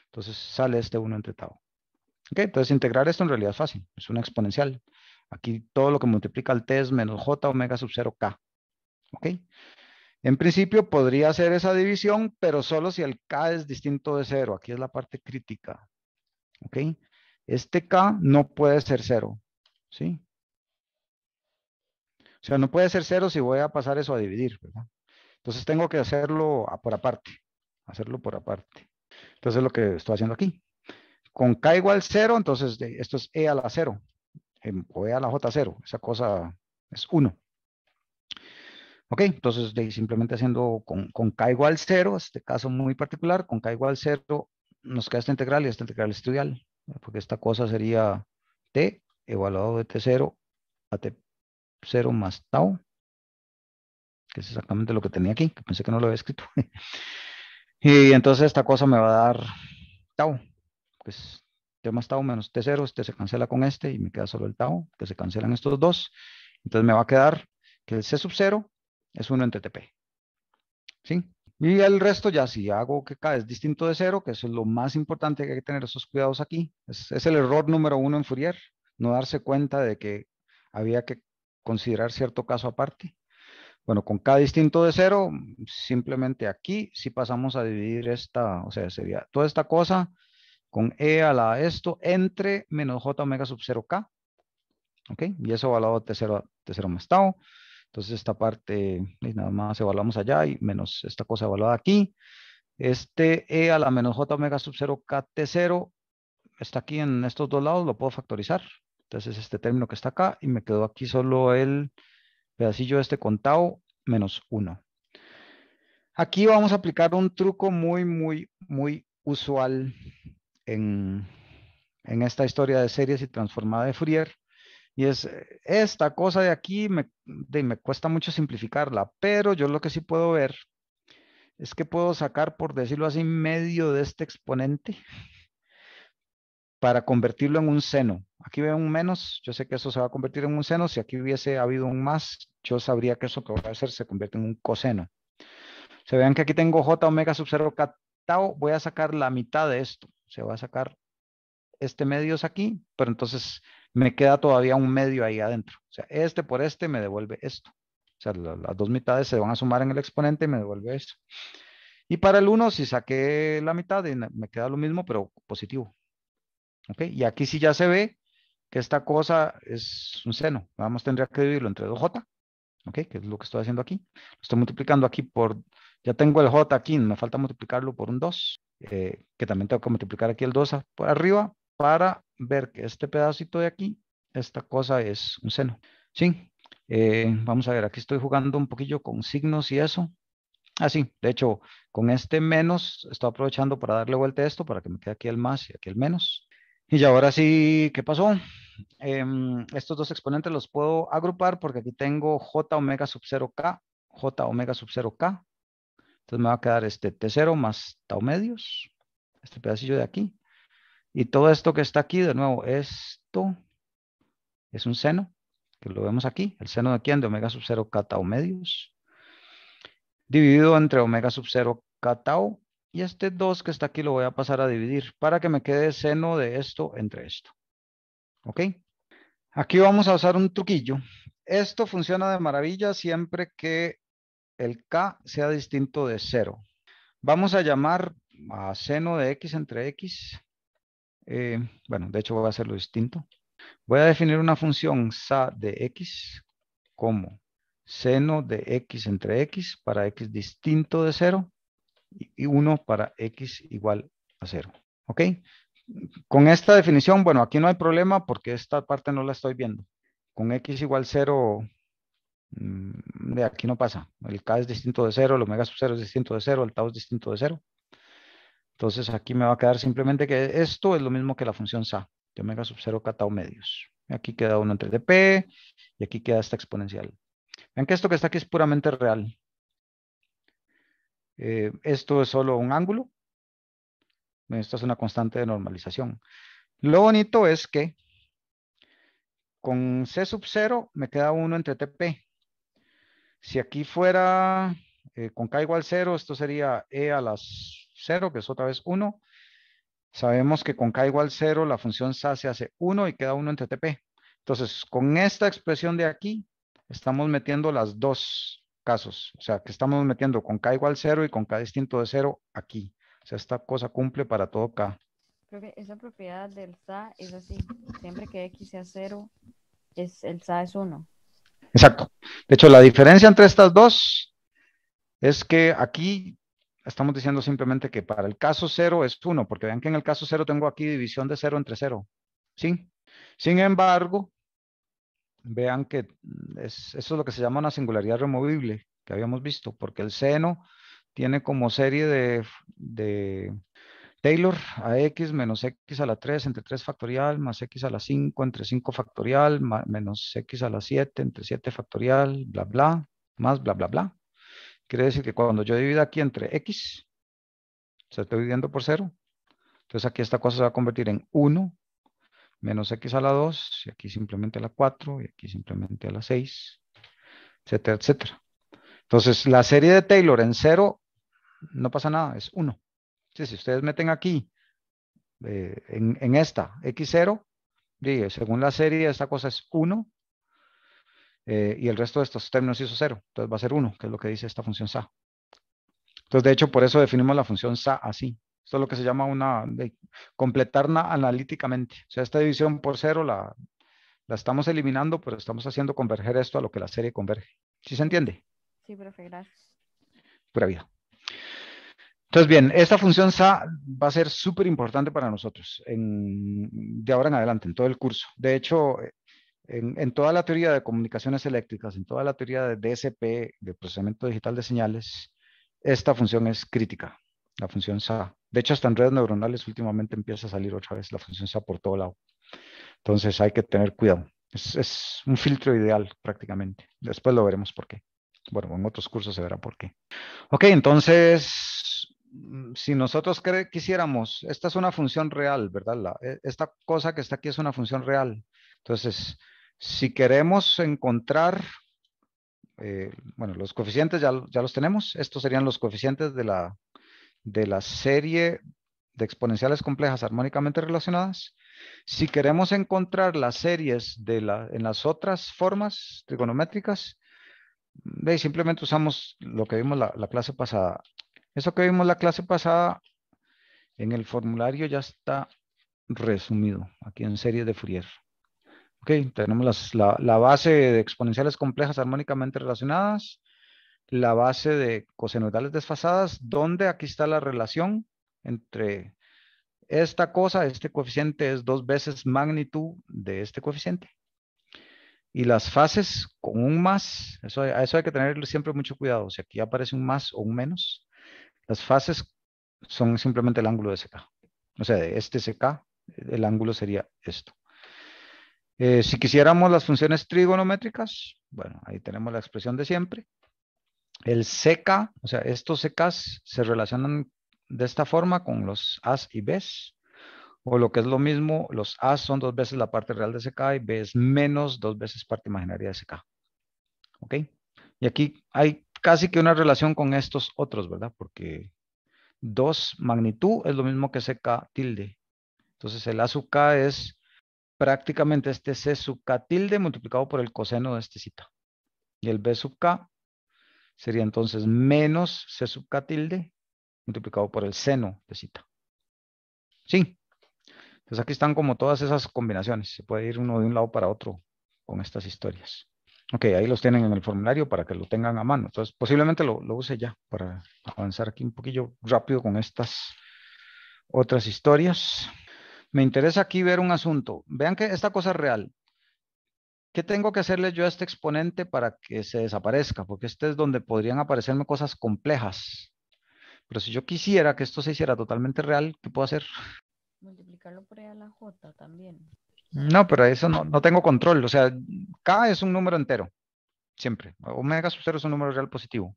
Entonces sale este 1 entre tau. Ok, entonces integrar esto en realidad es fácil, es una exponencial. Aquí todo lo que multiplica al T es menos J omega sub 0 K. Ok, en principio podría hacer esa división, pero solo si el K es distinto de 0. Aquí es la parte crítica. ¿ok? Este K no puede ser cero, ¿sí? O sea, no puede ser cero si voy a pasar eso a dividir, ¿verdad? Entonces tengo que hacerlo por aparte, hacerlo por aparte. Entonces es lo que estoy haciendo aquí. Con K igual cero, entonces esto es E a la cero, em, o E a la J cero, esa cosa es 1. Ok, entonces simplemente haciendo con, con K igual 0, este caso muy particular, con K igual 0, nos queda esta integral y esta integral estudial, porque esta cosa sería t evaluado de t0 a t0 más tau, que es exactamente lo que tenía aquí, que pensé que no lo había escrito. y entonces esta cosa me va a dar tau, pues, t más tau menos t0, este se cancela con este y me queda solo el tau, que se cancelan estos dos. Entonces me va a quedar que el c sub 0 es 1 entre tp, ¿Sí? Y el resto ya si hago que K es distinto de cero, que eso es lo más importante que hay que tener esos cuidados aquí. Es, el error número uno en Fourier, no darse cuenta de que había que considerar cierto caso aparte. Bueno, con K distinto de cero, simplemente aquí si pasamos a dividir esta, o sea, sería toda esta cosa con E a la esto entre menos J omega sub 0K. ¿Ok? Y eso evaluado a de 0 más tau. Entonces esta parte nada más evaluamos allá y menos esta cosa evaluada aquí. Este E a la menos J omega sub 0 KT0 está aquí en estos dos lados, lo puedo factorizar. Entonces este término que está acá y me quedó aquí solo el pedacillo de este contado menos 1. Aquí vamos a aplicar un truco muy, muy, muy usual en, en esta historia de series y transformada de Fourier y es, eh, esta cosa de aquí me, me cuesta mucho simplificarla, pero yo lo que sí puedo ver es que puedo sacar, por decirlo así, medio de este exponente para convertirlo en un seno. Aquí veo un menos, yo sé que eso se va a convertir en un seno. Si aquí hubiese habido un más, yo sabría que eso que voy a hacer se convierte en un coseno. Se vean que aquí tengo j omega sub 0 k tau, voy a sacar la mitad de esto. Se va a sacar este medio aquí, pero entonces me queda todavía un medio ahí adentro. O sea, este por este me devuelve esto. O sea, las dos mitades se van a sumar en el exponente y me devuelve esto. Y para el 1, si saqué la mitad, me queda lo mismo, pero positivo. ¿Ok? Y aquí sí ya se ve que esta cosa es un seno. Vamos, tendría que dividirlo entre 2j, ¿ok? Que es lo que estoy haciendo aquí. estoy multiplicando aquí por, ya tengo el j aquí, me falta multiplicarlo por un 2, eh, que también tengo que multiplicar aquí el 2 por arriba, para ver que este pedacito de aquí, esta cosa es un seno. ¿Sí? Eh, vamos a ver, aquí estoy jugando un poquillo con signos y eso. Así, ah, de hecho, con este menos, estoy aprovechando para darle vuelta a esto para que me quede aquí el más y aquí el menos. Y ya ahora sí, ¿qué pasó? Em, estos dos exponentes los puedo agrupar porque aquí tengo j omega sub 0k, j omega sub 0k. Entonces me va a quedar este t0 más tau medios, este pedacillo de aquí, y todo esto que está aquí, de nuevo, esto es un seno, que lo vemos aquí, el seno de aquí de omega sub 0 o medios, dividido entre omega sub 0 catao, y este 2 que está aquí lo voy a pasar a dividir para que me quede seno de esto entre esto. ¿Ok? Aquí vamos a usar un truquillo. Esto funciona de maravilla siempre que el k sea distinto de 0. Vamos a llamar a seno de x entre x eh, bueno, de hecho voy a hacerlo distinto. Voy a definir una función sa de x como seno de x entre x para x distinto de 0 y 1 para x igual a 0. ¿Ok? Con esta definición, bueno, aquí no hay problema porque esta parte no la estoy viendo. Con x igual 0, mm, de aquí no pasa. El k es distinto de 0, el omega sub 0 es distinto de 0, el tau es distinto de 0. Entonces aquí me va a quedar simplemente que esto es lo mismo que la función SA de omega sub 0 k o medios. Aquí queda 1 entre tp. y aquí queda esta exponencial. Ven que esto que está aquí es puramente real. Eh, esto es solo un ángulo. Esto es una constante de normalización. Lo bonito es que con C sub 0 me queda 1 entre TP. Si aquí fuera eh, con K igual 0, esto sería E a las 0, que es otra vez 1. Sabemos que con k igual 0 la función sa se hace 1 y queda 1 entre tp. Entonces, con esta expresión de aquí, estamos metiendo las dos casos. O sea, que estamos metiendo con k igual 0 y con k distinto de 0 aquí. O sea, esta cosa cumple para todo k. Creo que esa propiedad del sa es así. Siempre que x sea 0, es, el sa es 1. Exacto. De hecho, la diferencia entre estas dos es que aquí estamos diciendo simplemente que para el caso 0 es 1, porque vean que en el caso 0 tengo aquí división de 0 entre 0. ¿Sí? Sin embargo, vean que eso es lo que se llama una singularidad removible que habíamos visto, porque el seno tiene como serie de, de Taylor a x menos x a la 3 entre 3 factorial, más x a la 5 entre 5 factorial, menos x a la 7 entre 7 factorial, bla, bla, más bla, bla, bla. Quiere decir que cuando yo divido aquí entre x, se está dividiendo por 0. Entonces aquí esta cosa se va a convertir en 1 menos x a la 2, y aquí simplemente a la 4, y aquí simplemente a la 6, etcétera, etcétera. Entonces la serie de Taylor en 0 no pasa nada, es 1. si ustedes meten aquí, eh, en, en, esta, x0, según la serie esta cosa es 1, eh, y el resto de estos términos hizo cero. Entonces va a ser uno que es lo que dice esta función sa. Entonces, de hecho, por eso definimos la función sa así. Esto es lo que se llama una, de, completarla analíticamente. O sea, esta división por cero la, estamos eliminando, pero estamos haciendo converger esto a lo que la serie converge. ¿Sí se entiende? Sí, profe, gracias. Pura vida. Entonces, bien, esta función SA va a ser súper importante para nosotros de ahora en adelante, en todo el curso. De hecho, en, toda la teoría de comunicaciones eléctricas, en toda la teoría de DSP, de procesamiento digital de señales, esta función es crítica, la función SA. De hecho, hasta en redes neuronales últimamente empieza a salir otra vez la función SA por todo lado. Entonces hay que tener cuidado. Es, un filtro ideal prácticamente. Después lo veremos por qué. Bueno, en otros cursos se verá por qué. Ok, entonces mm, si nosotros quisiéramos, esta es una función real, ¿verdad? E-, esta cosa que está aquí es una función real. Entonces, si queremos encontrar, eh, bueno, los coeficientes ya, los tenemos. Estos serían los coeficientes de la, de la serie de exponenciales complejas armónicamente relacionadas. Si queremos encontrar las series de la, en las otras formas trigonométricas, simplemente usamos lo que vimos la, la clase pasada. Eso que vimos la clase pasada en el formulario ya está resumido aquí en series de Fourier. Okay, tenemos la, base de exponenciales complejas armónicamente relacionadas, la base de cosenoidales desfasadas, donde aquí está la relación entre esta cosa, este coeficiente es dos veces magnitud de este coeficiente. Y las fases con un más, eso, a eso hay que tener siempre mucho cuidado, si aquí aparece un más o un menos, las fases son simplemente el ángulo de SK. O sea, de este SK, el ángulo sería esto. Eh, si quisiéramos las funciones trigonométricas, bueno, ahí tenemos la expresión de siempre. El CK, o sea, estos CKs se relacionan de esta forma con los As y Bs, o lo que es lo mismo, los As son dos veces la parte real de CK y B es menos dos veces parte imaginaria de CK. ¿Ok? Y aquí hay casi que una relación con estos otros, ¿verdad? Porque dos magnitud es lo mismo que CK tilde. Entonces el A sub es prácticamente este C sub K tilde multiplicado por el coseno de este cita. Y el B sub K sería entonces menos C sub K tilde multiplicado por el seno de cita. Sí. Entonces aquí están como todas esas combinaciones. Se puede ir uno de un lado para otro con estas historias. Ok, ahí los tienen en el formulario para que lo tengan a mano. Entonces posiblemente lo, lo use ya para avanzar aquí un poquillo rápido con estas otras historias. Me interesa aquí ver un asunto. Vean que esta cosa es real. ¿Qué tengo que hacerle yo a este exponente para que se desaparezca? Porque este es donde podrían aparecerme cosas complejas. Pero si yo quisiera que esto se hiciera totalmente real, ¿qué puedo hacer? Multiplicarlo por a la J también. No, pero eso no, no tengo control. O sea, K es un número entero. Siempre. Omega sub 0 es un número real positivo.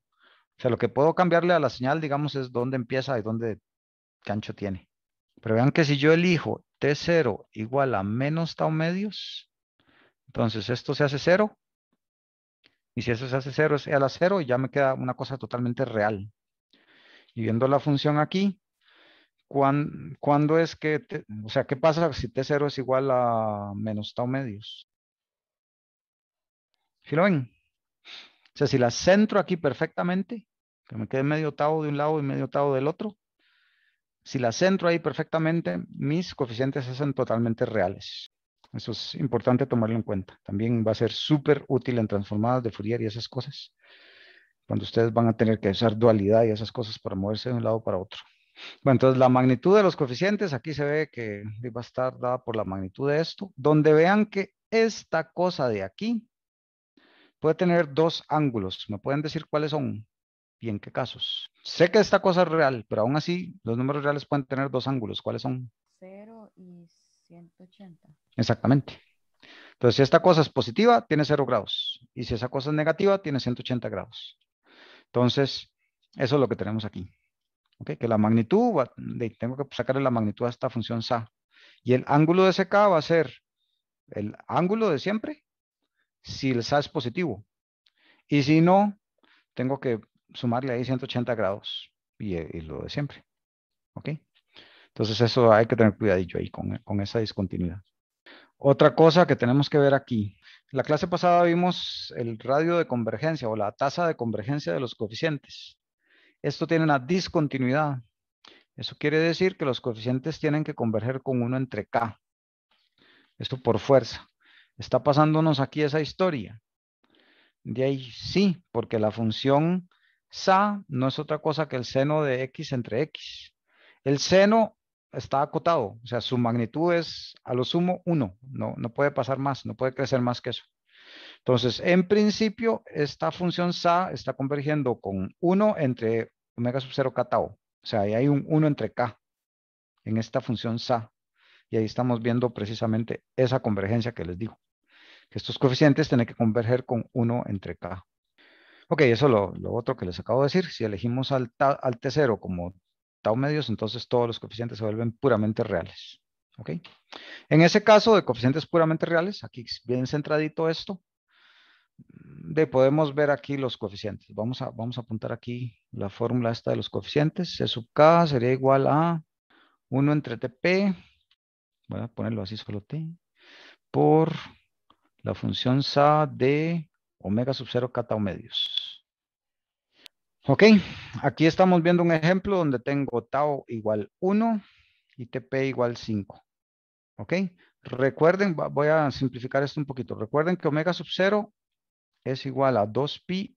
O sea, lo que puedo cambiarle a la señal, digamos, es dónde empieza y dónde cancho tiene. Pero vean que si yo elijo T0 igual a menos tau medios, entonces esto se hace cero, Y si eso se hace cero es E a la 0 y ya me queda una cosa totalmente real. Y viendo la función aquí, ¿cuándo es que, o sea, qué pasa si T0 es igual a menos tau medios? ¿Sí lo ven? O sea, si la centro aquí perfectamente, que me quede medio tau de un lado y medio tau del otro, si la centro ahí perfectamente, mis coeficientes hacen totalmente reales. Eso es importante tomarlo en cuenta. También va a ser súper útil en transformadas de Fourier y esas cosas. Cuando ustedes van a tener que usar dualidad y esas cosas para moverse de un lado para otro. Bueno, entonces la magnitud de los coeficientes, aquí se ve que va a estar dada por la magnitud de esto. Donde vean que esta cosa de aquí puede tener dos ángulos. ¿Me pueden decir cuáles son? y en qué casos. Sé que esta cosa es real, pero aún así los números reales pueden tener dos ángulos. ¿Cuáles son? 0 y 180. Exactamente. Entonces, si esta cosa es positiva, tiene 0 grados. Y si esa cosa es negativa, tiene 180 grados. Entonces, eso es lo que tenemos aquí. ¿Ok? Que la magnitud, tengo que sacarle la magnitud a esta función SA. Y el ángulo de SK va a ser el ángulo de siempre si el SA es positivo. Y si no, tengo que sumarle ahí 180 grados eh, y, lo de siempre. ¿Ok? Entonces eso hay que tener cuidadillo ahí con, con esa discontinuidad. Otra cosa que tenemos que ver aquí. La clase pasada vimos el radio de convergencia o la tasa de convergencia de los coeficientes. Esto tiene una discontinuidad. Eso quiere decir que los coeficientes tienen que converger con uno entre K. Esto por fuerza. Está pasándonos aquí esa historia. De ahí sí, porque la función Sa no es otra cosa que el seno de X entre X. El seno está acotado, o sea, su magnitud es a lo sumo 1, no, no puede pasar más, no puede crecer más que eso. Entonces, en principio, esta función Sa está convergiendo con 1 entre omega sub 0 k tau. O sea, ahí hay un 1 entre k en esta función Sa. Y ahí estamos viendo precisamente esa convergencia que les digo. Que estos coeficientes tienen que converger con 1 entre k. Ok, eso lo, lo otro que les acabo de decir. Si elegimos al, al T0 como tau medios, entonces todos los coeficientes se vuelven puramente reales. ¿Ok? En ese caso de coeficientes puramente reales, aquí bien centradito esto, de podemos ver aquí los coeficientes. Vamos a, vamos a apuntar aquí la fórmula esta de los coeficientes. C sub K sería igual a 1 entre TP, voy a ponerlo así solo T, por la función SA de omega sub 0 medios. Ok, aquí estamos viendo un ejemplo donde tengo tau igual 1 y TP igual 5. Ok, recuerden, voy a simplificar esto un poquito. Recuerden que omega sub 0 es igual a 2pi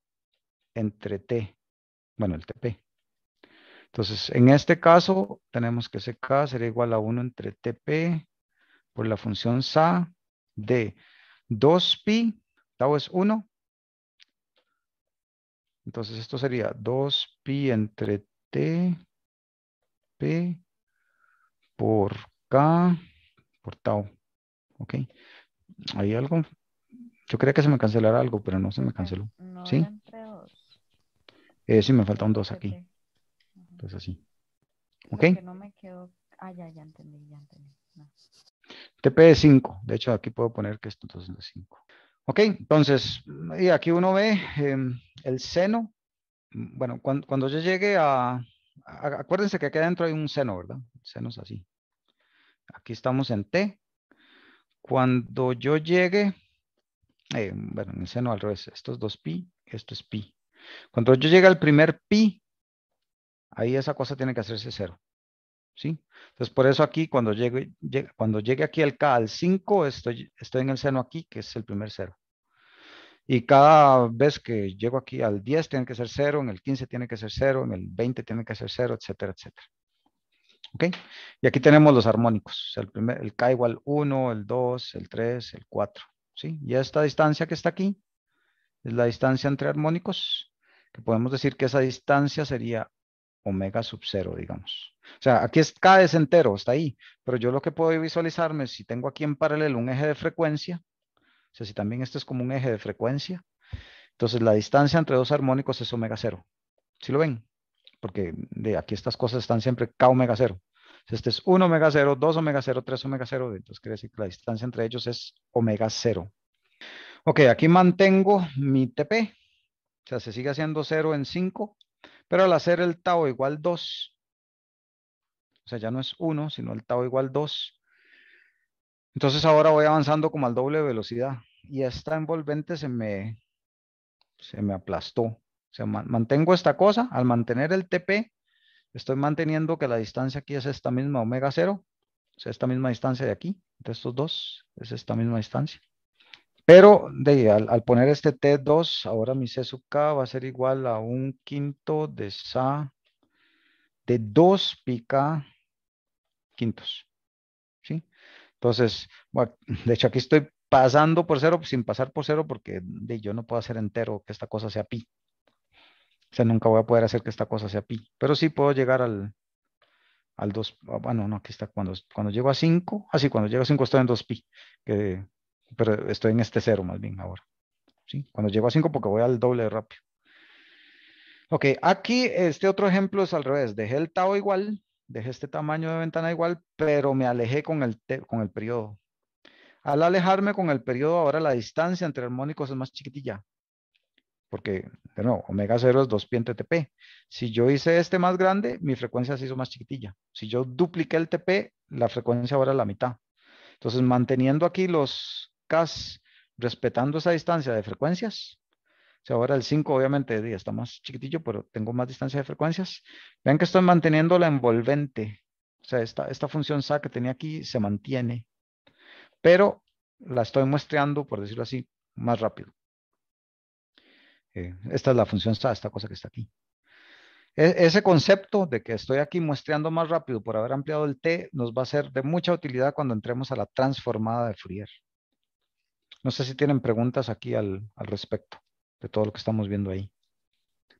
entre T, bueno, el TP. Entonces, en este caso, tenemos que CK será igual a 1 entre TP por la función SA de 2pi, tau es 1, entonces esto sería 2pi entre t, p por k por tau. ¿Ok? ¿Hay algo? Yo creía que se me cancelara algo, pero no se me canceló. No, ¿Sí? Entre eh, sí, me falta un 2 aquí. Entonces así. ¿Ok? no me quedó... Ah, ya, ya entendí, ya entendí. TP es 5. De hecho, aquí puedo poner que esto entonces es 5. Ok, entonces, y aquí uno ve em, el seno. Bueno, cuando, yo llegue a, Acuérdense que aquí adentro hay un seno, ¿verdad? Senos así. Aquí estamos en T. Cuando yo llegue... Em, bueno, en el seno al revés. Esto es 2pi, esto es pi. Cuando yo llegue al primer pi, ahí esa cosa tiene que hacerse cero. Entonces, por eso aquí, cuando llegue, cuando llegue aquí al K al 5, estoy, estoy en el seno aquí, que es el primer cero. Y cada vez que llego aquí al 10 tiene que ser cero en el 15 tiene que ser cero en el 20 tiene que ser 0, etcétera, etcétera. ¿Ok? Y aquí tenemos los armónicos. El, primer, el K igual 1, el 2, el 3, el 4. ¿Sí? Y esta distancia que está aquí es la distancia entre armónicos, que podemos decir que esa distancia sería omega sub 0, digamos. O sea, aquí es, cada es entero, está ahí, pero yo lo que puedo visualizarme si tengo aquí en paralelo un eje de frecuencia, o sea, si también este es como un eje de frecuencia, entonces la distancia entre dos armónicos es omega 0. ¿Sí lo ven? Porque de aquí estas cosas están siempre k omega 0. Este es 1 omega 0, 2 omega 0, 3 omega 0. Entonces quiere decir que la distancia entre ellos es omega 0. Ok, aquí mantengo mi TP. O sea, se sigue haciendo 0 en 5 pero al hacer el tau igual 2, o sea, ya no es 1, sino el tau igual 2, entonces ahora voy avanzando como al doble velocidad. Y esta envolvente se me, se me aplastó. O sea, mantengo esta cosa, al mantener el TP, estoy manteniendo que la distancia aquí es esta misma omega 0, o sea, esta misma distancia de aquí, de estos dos, es esta misma distancia. Pero de, al, poner este T2, ahora mi C sub K va a ser igual a un quinto de Sa de 2 pi K quintos. ¿sí? Entonces, de hecho aquí estoy pasando por cero sin pasar por cero porque de, yo no puedo hacer entero que esta cosa sea pi. O sea, nunca voy a poder hacer que esta cosa sea pi. Pero sí puedo llegar al, 2. Ah, bueno, no, aquí está. Cuando, cuando llego a 5, así, ah, cuando llego a 5 estoy en 2pi, que pero estoy en este cero más bien ahora. Cuando llego a 5 porque voy al doble rápido. Ok, aquí este otro ejemplo es al revés. Dejé el tau igual, dejé este tamaño de ventana igual, pero me alejé con el, con el periodo. Al alejarme con el periodo, ahora la distancia entre armónicos es más chiquitilla. Porque, de nuevo, omega cero es 2pi entre TP. Si yo hice este más grande, mi frecuencia se hizo más chiquitilla. Si yo dupliqué el TP, la frecuencia ahora es la mitad. Entonces, manteniendo aquí los, respetando esa distancia de frecuencias. O sea, ahora el 5 obviamente está más chiquitillo, pero tengo más distancia de frecuencias. Vean que estoy manteniendo la envolvente. O sea, esta, función SA que tenía aquí se mantiene, pero la estoy muestreando, por decirlo así, más rápido. Eh, esta es la función SA, esta cosa que está aquí. E, ese concepto de que estoy aquí muestreando más rápido por haber ampliado el T nos va a ser de mucha utilidad cuando entremos a la transformada de Fourier. No sé si tienen preguntas aquí al, respecto de todo lo que estamos viendo ahí.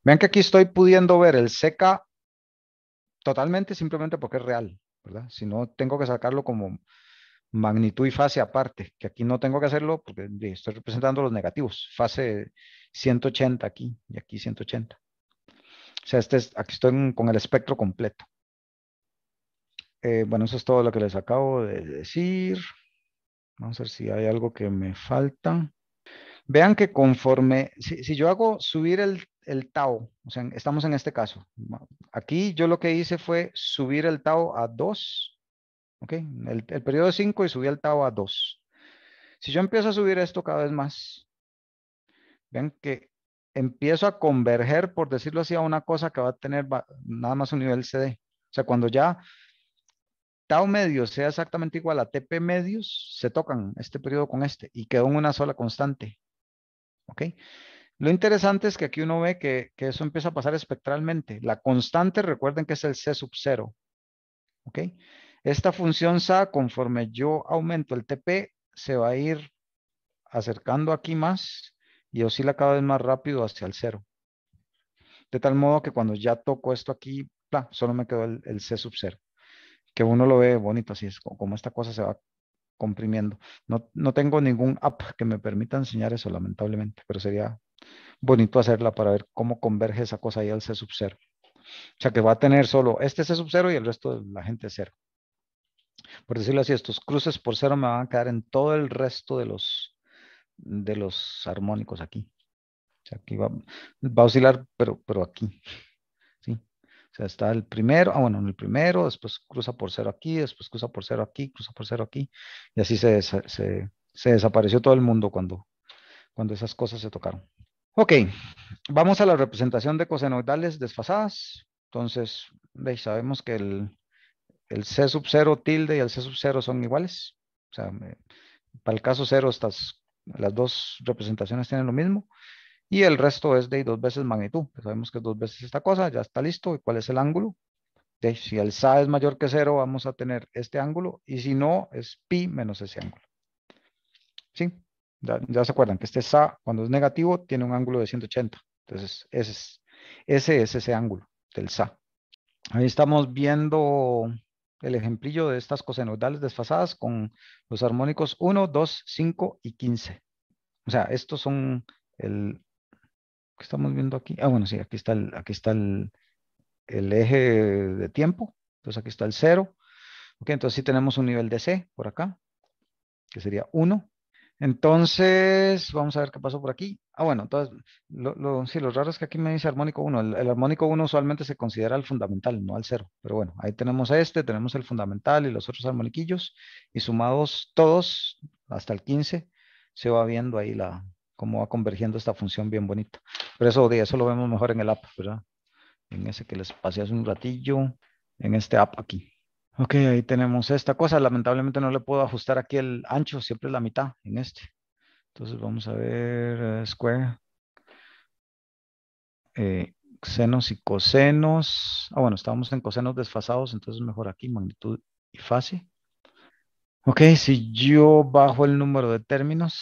Vean que aquí estoy pudiendo ver el seca totalmente simplemente porque es real, ¿verdad? Si no, tengo que sacarlo como magnitud y fase aparte, que aquí no tengo que hacerlo porque estoy representando los negativos. Fase 180 aquí y aquí 180. O sea, este aquí estoy con el espectro completo. Eh, bueno, eso es todo lo que les acabo de decir. Vamos a ver si hay algo que me falta. Vean que conforme, si, yo hago subir el, el, tau, o sea, estamos en este caso. Aquí yo lo que hice fue subir el tau a 2, ¿ok? El, periodo de 5 y subí el tau a 2. Si yo empiezo a subir esto cada vez más, vean que empiezo a converger, por decirlo así, a una cosa que va a tener nada más un nivel CD. O sea, cuando ya Tau medios sea exactamente igual a TP medios, se tocan este periodo con este y quedó en una sola constante. ¿Ok? Lo interesante es que aquí uno ve que, eso empieza a pasar espectralmente. La constante, recuerden que es el C sub 0. ¿Ok? Esta función SA, conforme yo aumento el TP, se va a ir acercando aquí más y oscila cada vez más rápido hacia el cero De tal modo que cuando ya toco esto aquí, solo me quedó el, el C sub 0 que uno lo ve bonito, así es como esta cosa se va comprimiendo. No, no tengo ningún app que me permita enseñar eso, lamentablemente, pero sería bonito hacerla para ver cómo converge esa cosa ahí al C sub 0. O sea que va a tener solo este C sub 0 y el resto de la gente cero. Por decirlo así, estos cruces por cero me van a quedar en todo el resto de los, de los armónicos aquí. O sea, aquí va, va a oscilar, pero, pero aquí está el primero, ah, bueno, el primero, después cruza por cero aquí, después cruza por cero aquí, cruza por cero aquí, y así se, desapareció todo el mundo cuando, cuando esas cosas se tocaron. Ok, vamos a la representación de cosenoidales desfasadas. Entonces, veis, sabemos que el, C sub cero tilde y el C sub cero son iguales. O sea, para el caso cero estas, las dos representaciones tienen lo mismo. Y el resto es de dos veces magnitud. Pues sabemos que es dos veces esta cosa, ya está listo. ¿Y cuál es el ángulo? si el SA es mayor que cero, vamos a tener este ángulo. Y si no, es pi menos ese ángulo. ¿Sí? Ya, se acuerdan que este SA, cuando es negativo, tiene un ángulo de 180. Entonces, ese es, ese, es ese ángulo del SA. Ahí estamos viendo el ejemplillo de estas cosenoidales desfasadas con los armónicos 1, 2, 5 y 15. O sea, estos son el que estamos viendo aquí. Ah, bueno, sí, aquí está el, aquí está el, eje de tiempo. Entonces aquí está el cero. Ok, entonces sí tenemos un nivel de C por acá, que sería 1. Entonces, vamos a ver qué pasó por aquí. Ah, bueno, entonces, sí, lo raro es que aquí me dice armónico 1. El, armónico 1 usualmente se considera el fundamental, no al cero. Pero bueno, ahí tenemos a este, tenemos el fundamental y los otros armoniquillos. Y sumados todos, hasta el 15, se va viendo ahí la, cómo va convergiendo esta función bien bonita, Pero eso, eso lo vemos mejor en el app, ¿verdad? En ese que les pasé hace un ratillo, en este app aquí. Ok, ahí tenemos esta cosa. Lamentablemente no le puedo ajustar aquí el ancho, siempre la mitad en este. Entonces vamos a ver eh, square. Eh, senos y cosenos. Ah, bueno, estábamos en cosenos desfasados, entonces mejor aquí, magnitud y fase. Ok, si yo bajo el número de términos,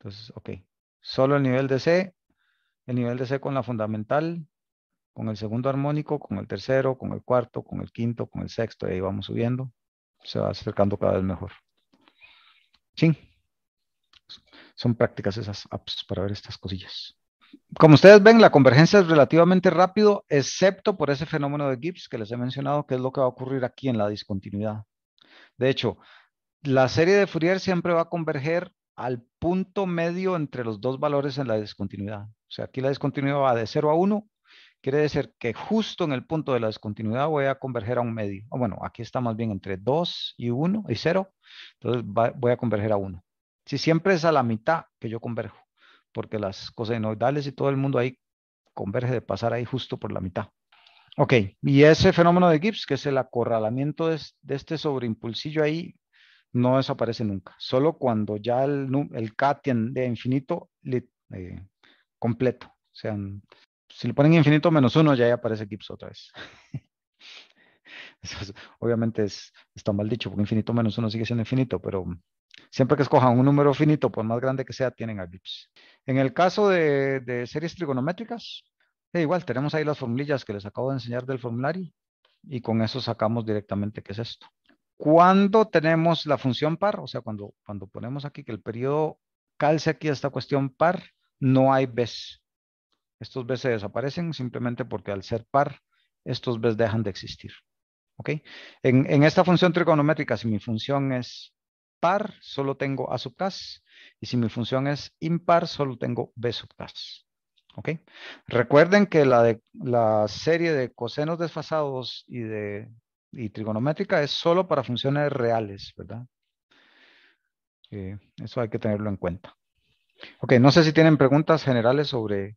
entonces, ok. Solo el nivel de C, el nivel de C con la fundamental, con el segundo armónico, con el tercero, con el cuarto, con el quinto, con el sexto, y ahí vamos subiendo. Se va acercando cada vez mejor. Sí. Son prácticas esas apps para ver estas cosillas. Como ustedes ven, la convergencia es relativamente rápido, excepto por ese fenómeno de Gibbs que les he mencionado, que es lo que va a ocurrir aquí en la discontinuidad. De hecho, la serie de Fourier siempre va a converger al punto medio entre los dos valores en la discontinuidad. O sea, aquí la discontinuidad va de 0 a 1, quiere decir que justo en el punto de la discontinuidad voy a converger a un medio. bueno, aquí está más bien entre 2 y 1 y 0, entonces voy a converger a 1. Si siempre es a la mitad que yo converjo, porque las cosenoidales y todo el mundo ahí converge de pasar ahí justo por la mitad. Ok, y ese fenómeno de Gibbs, que es el acorralamiento de, de este sobreimpulsillo ahí, no desaparece nunca. Solo cuando ya el, el K tiene infinito eh, completo. O sea, si le ponen infinito menos uno, ya, aparece Gibbs otra vez. obviamente es, está mal dicho, porque infinito menos uno sigue siendo infinito, pero siempre que escojan un número finito, por más grande que sea, tienen a Gibbs. En el caso de, series trigonométricas, eh, igual tenemos ahí las formulillas que les acabo de enseñar del formulario y con eso sacamos directamente qué es esto. Cuando tenemos la función par? O sea, cuando, cuando ponemos aquí que el periodo calce aquí esta cuestión par, no hay Bs. Estos Bs se desaparecen simplemente porque al ser par, estos Bs dejan de existir. ¿Ok? En, esta función trigonométrica, si mi función es par, solo tengo A sub cas. Y si mi función es impar, solo tengo B sub cas. ¿Ok? Recuerden que la, de, la serie de cosenos desfasados y de y trigonométrica es solo para funciones reales, ¿verdad? Eh, eso hay que tenerlo en cuenta. Ok, no sé si tienen preguntas generales sobre,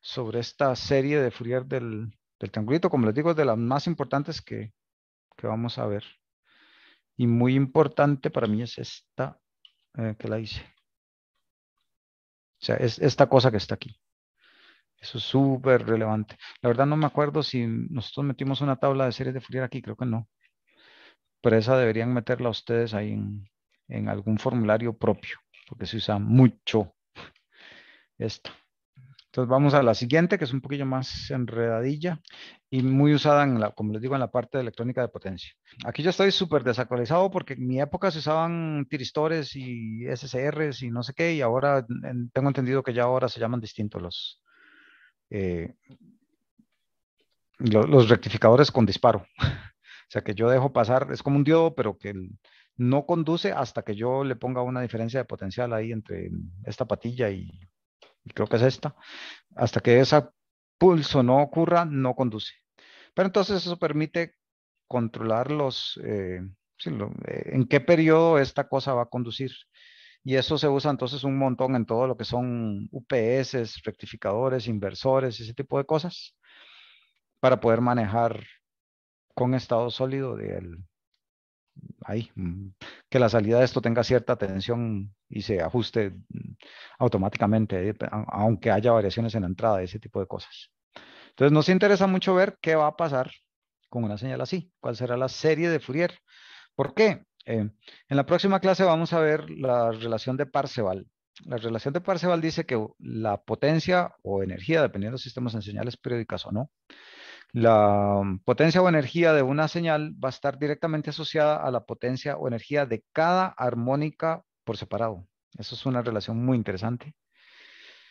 sobre esta serie de Fourier del, del triangulito. Como les digo, es de las más importantes que, vamos a ver. Y muy importante para mí es esta eh, que la hice. O sea, es esta cosa que está aquí. Eso es súper relevante. La verdad no me acuerdo si nosotros metimos una tabla de series de Fourier aquí, creo que no. Pero esa deberían meterla ustedes ahí en, algún formulario propio, porque se usa mucho Esto. Entonces vamos a la siguiente, que es un poquillo más enredadilla y muy usada, en la, como les digo, en la parte de electrónica de potencia. Aquí yo estoy súper desactualizado porque en mi época se usaban tiristores y SCRs y no sé qué, y ahora tengo entendido que ya ahora se llaman distintos los, eh, los rectificadores con disparo. o sea que yo dejo pasar, es como un diodo, pero que no conduce hasta que yo le ponga una diferencia de potencial ahí entre esta patilla y, creo que es esta. Hasta que ese pulso no ocurra, no conduce. Pero entonces eso permite controlar los, eh, eh, en qué periodo esta cosa va a conducir. Y eso se usa entonces un montón en todo lo que son UPS, rectificadores, inversores, ese tipo de cosas, para poder manejar con estado sólido ahí, mm, que la salida de esto tenga cierta tensión y se ajuste mm, automáticamente, eh, aunque haya variaciones en la entrada, ese tipo de cosas. Entonces nos interesa mucho ver qué va a pasar con una señal así, cuál será la serie de Fourier. ¿Por qué? Eh, en la próxima clase vamos a ver la relación de Parseval. La relación de Parseval dice que la potencia o energía, dependiendo si estamos en señales periódicas o no, la potencia o energía de una señal va a estar directamente asociada a la potencia o energía de cada armónica por separado. Eso es una relación muy interesante.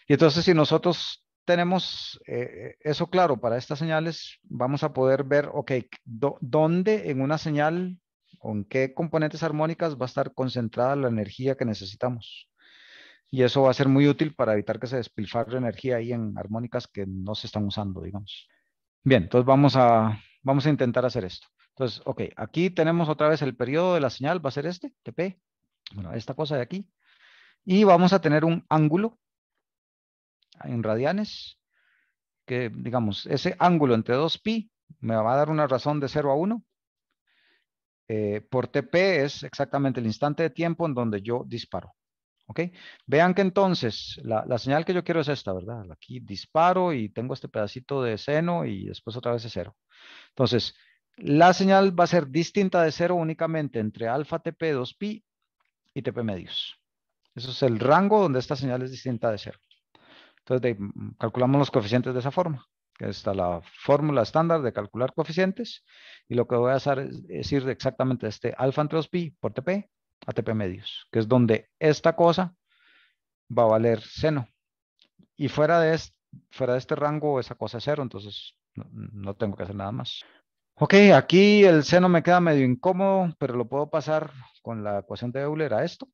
Y entonces si nosotros tenemos eh, eh, eso claro para estas señales, vamos a poder ver, ok, dónde en una señal con qué componentes armónicas va a estar concentrada la energía que necesitamos. Y eso va a ser muy útil para evitar que se despilfarre energía ahí en armónicas que no se están usando, digamos. Bien, entonces vamos a, vamos a intentar hacer esto. Entonces, ok, aquí tenemos otra vez el periodo de la señal, va a ser este, TP, bueno, esta cosa de aquí. Y vamos a tener un ángulo en radianes, que digamos, ese ángulo entre 2pi me va a dar una razón de 0 a 1, eh, por TP es exactamente el instante de tiempo en donde yo disparo. Vean que entonces la, señal que yo quiero es esta, ¿verdad? Aquí disparo y tengo este pedacito de seno y después otra vez es cero. Entonces, la señal va a ser distinta de cero únicamente entre alfa TP 2pi y TP medios. Eso es el rango donde esta señal es distinta de cero. Entonces, mm, calculamos los coeficientes de esa forma. Esta está la fórmula estándar de calcular coeficientes, y lo que voy a hacer es, ir ir exactamente este alfa entre 2pi por tp a tp medios, que es donde esta cosa va a valer seno. Y fuera de, este, fuera de este rango, esa cosa es cero, entonces no, tengo que hacer nada más. Ok, aquí el seno me queda medio incómodo, pero lo puedo pasar con la ecuación de Euler a esto.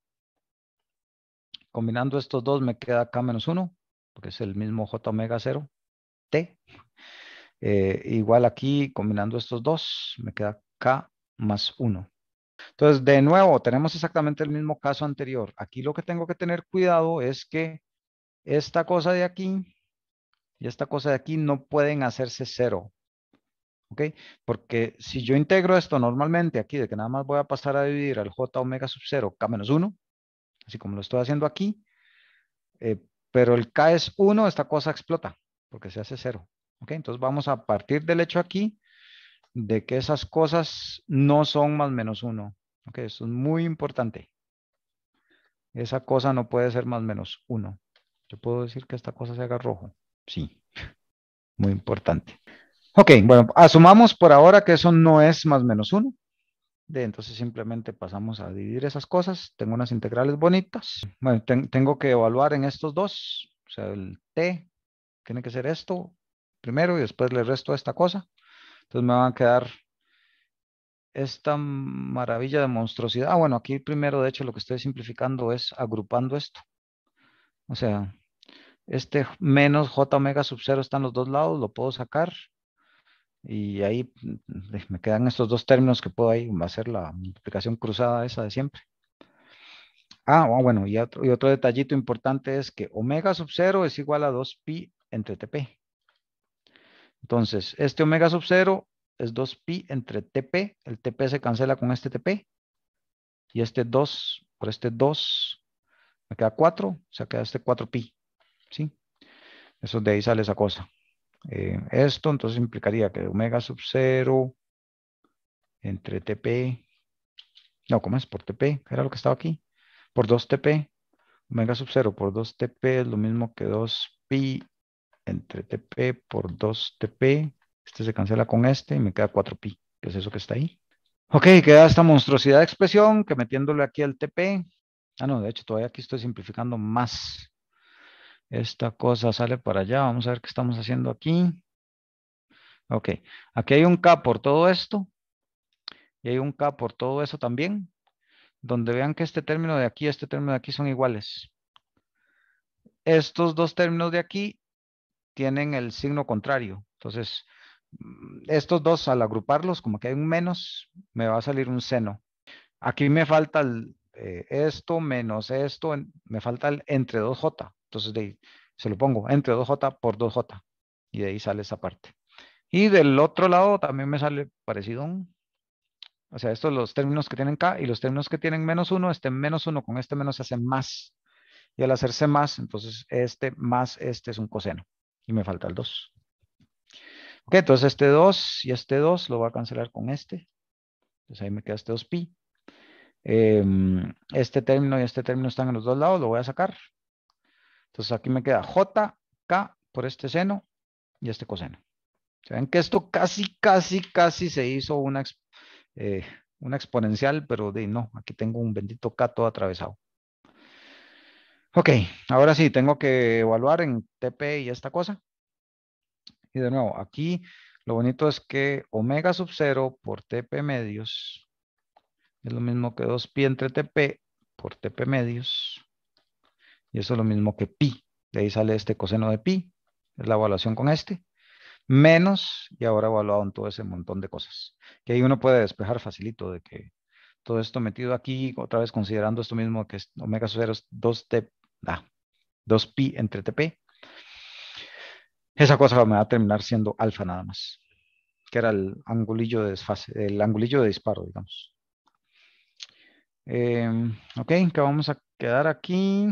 Combinando estos dos me queda k menos 1, porque es el mismo j omega 0. T. Eh, igual aquí, combinando estos dos, me queda K más 1. Entonces, de nuevo, tenemos exactamente el mismo caso anterior. Aquí lo que tengo que tener cuidado es que esta cosa de aquí y esta cosa de aquí no pueden hacerse cero. ¿Ok? Porque si yo integro esto normalmente aquí, de que nada más voy a pasar a dividir al j omega sub 0, k menos 1, así como lo estoy haciendo aquí, eh, pero el k es 1, esta cosa explota porque se hace cero. ¿Ok? Entonces vamos a partir del hecho aquí de que esas cosas no son más menos uno. ¿Ok? Eso es muy importante. Esa cosa no puede ser más menos uno. Yo puedo decir que esta cosa se haga rojo. Sí. Muy importante. Ok, bueno, asumamos por ahora que eso no es más menos uno. De, entonces simplemente pasamos a dividir esas cosas. Tengo unas integrales bonitas. Bueno, tengo que evaluar en estos dos. O sea, el t tiene que ser esto primero y después le resto esta cosa. Entonces me van a quedar esta maravilla de monstruosidad. Ah, bueno, aquí primero, de hecho, lo que estoy simplificando es agrupando esto. O sea, este menos j omega sub 0 está en los dos lados, lo puedo sacar. Y ahí mm, me quedan estos dos términos que puedo ahí va a ser la multiplicación cruzada esa de siempre. Ah, ah bueno, y otro, y otro detallito importante es que omega sub 0 es igual a 2pi entre TP. Entonces, este omega sub 0 es 2pi entre TP. El TP se cancela con este TP. Y este 2 por este 2 me queda 4. O sea, queda este 4pi. ¿Sí? Eso de ahí sale esa cosa. Eh, esto entonces implicaría que omega sub 0 entre TP. No, ¿cómo es? Por TP. Era lo que estaba aquí. Por 2TP. Omega sub 0 por 2TP es lo mismo que 2pi entre TP por 2TP. Este se cancela con este y me queda 4pi, que es eso que está ahí. Ok, queda esta monstruosidad de expresión que metiéndole aquí al TP. Ah, no, de hecho todavía aquí estoy simplificando más. Esta cosa sale para allá. Vamos a ver qué estamos haciendo aquí. Ok, aquí hay un K por todo esto. Y hay un K por todo eso también. Donde vean que este término de aquí y este término de aquí son iguales estos dos términos de aquí tienen el signo contrario. Entonces, mm, estos dos al agruparlos, como que hay un menos, me va a salir un seno. Aquí me falta el, eh, esto menos esto, me falta el entre 2j. Entonces de se lo pongo entre 2j por 2j. Y de ahí sale esa parte. Y del otro lado también me sale parecido. Un, o sea, estos los términos que tienen k y los términos que tienen menos 1, este menos 1 con este menos se hace más. Y al hacerse más, entonces este más este es un coseno. Y me falta el 2. Ok, entonces este 2 y este 2 lo voy a cancelar con este. Entonces ahí me queda este 2pi. Em, este término y este término están en los dos lados, lo voy a sacar. Entonces aquí me queda j, k por este seno y este coseno. Se ven que esto casi, casi, casi se hizo una, eh, una exponencial, pero de, no, aquí tengo un bendito k todo atravesado. Ok, ahora sí, tengo que evaluar en TP y esta cosa. Y de nuevo, aquí lo bonito es que omega sub 0 por TP medios es lo mismo que 2pi entre TP por TP medios. Y eso es lo mismo que pi. De ahí sale este coseno de pi. Es la evaluación con este. Menos, y ahora evaluado en todo ese montón de cosas. Que ahí uno puede despejar facilito de que todo esto metido aquí, otra vez considerando esto mismo que es omega sub 0 es 2 TP da 2pi entre tp. Esa cosa me va a terminar siendo alfa nada más, que era el angulillo de desfase, el angulillo de disparo, digamos. Em, ok, que vamos a quedar aquí.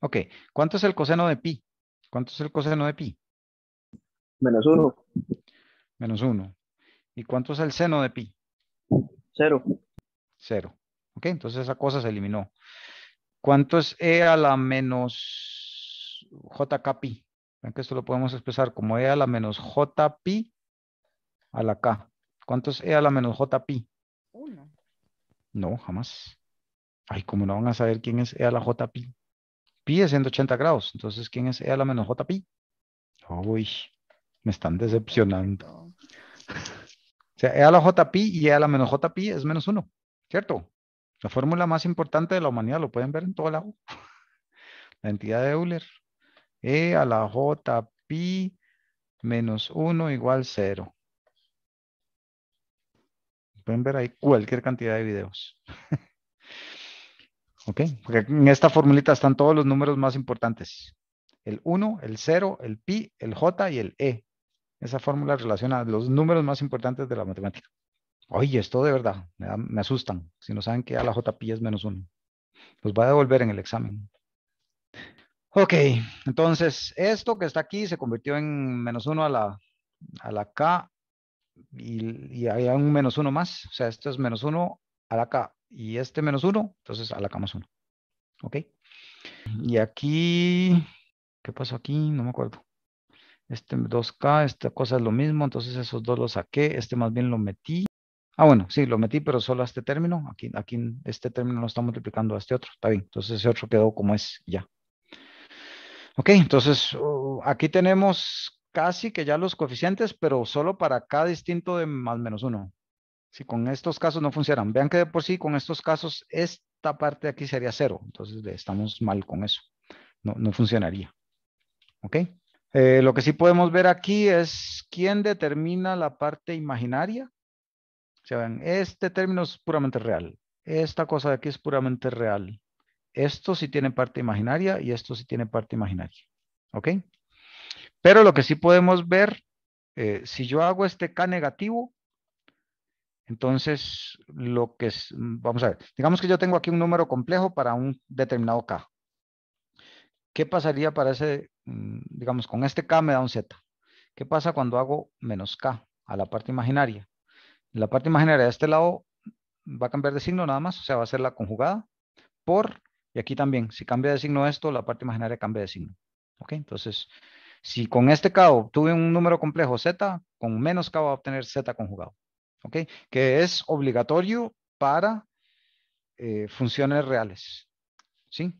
Ok, ¿cuánto es el coseno de pi? ¿Cuánto es el coseno de pi? Menos uno. Menos uno. ¿Y cuánto es el seno de pi? Cero. Cero. Ok, entonces esa cosa se eliminó. ¿Cuánto es e a la menos jk pi? Ven que esto lo podemos expresar como e a la menos j a la k. ¿Cuánto es e a la menos j pi? Uno. No, jamás. Ay, ¿cómo no van a saber quién es e a la j pi? Pi es 180 grados. Entonces, ¿quién es e a la menos j Uy, me están decepcionando. O sea, e a la jpi y e a la menos j es menos uno, ¿cierto? La fórmula más importante de la humanidad, lo pueden ver en todo lado. La entidad de Euler. E a la J pi menos 1 igual 0. Pueden ver ahí cualquier cantidad de videos. ok, porque en esta formulita están todos los números más importantes. El 1, el 0, el pi, el j y el e. Esa fórmula relaciona los números más importantes de la matemática. Oye, esto de verdad, me, asustan. Si no saben que a la jp es menos uno. Los va a devolver en el examen. Ok, entonces esto que está aquí se convirtió en menos uno a la, a la K y, y hay un menos uno más. O sea, esto es menos uno a la K y este menos uno, entonces a la K más uno. Ok. Y aquí, ¿qué pasó aquí? No me acuerdo. Este 2K, esta cosa es lo mismo, entonces esos dos los saqué, este más bien lo metí. Ah, bueno, sí, lo metí, pero solo a este término. Aquí, aquí este término lo está multiplicando a este otro. Está bien. Entonces ese otro quedó como es ya. Ok, entonces uh, aquí tenemos casi que ya los coeficientes, pero solo para cada distinto de más menos uno. Si con estos casos no funcionan. Vean que de por sí con estos casos esta parte de aquí sería cero. Entonces estamos mal con eso. No, funcionaría. Ok. Eh, lo que sí podemos ver aquí es quién determina la parte imaginaria este término es puramente real. Esta cosa de aquí es puramente real. Esto sí tiene parte imaginaria y esto sí tiene parte imaginaria. ¿Ok? Pero lo que sí podemos ver, eh, si yo hago este K negativo, entonces lo que es, mm, vamos a ver, digamos que yo tengo aquí un número complejo para un determinado K. ¿Qué pasaría para ese, mm, digamos, con este K me da un Z? ¿Qué pasa cuando hago menos K a la parte imaginaria? La parte imaginaria de este lado va a cambiar de signo nada más, o sea, va a ser la conjugada por, y aquí también, si cambia de signo esto, la parte imaginaria cambia de signo. ¿Ok? Entonces, si con este K obtuve un número complejo Z, con menos K va a obtener Z conjugado. ¿Ok? Que es obligatorio para eh, funciones reales. ¿Sí?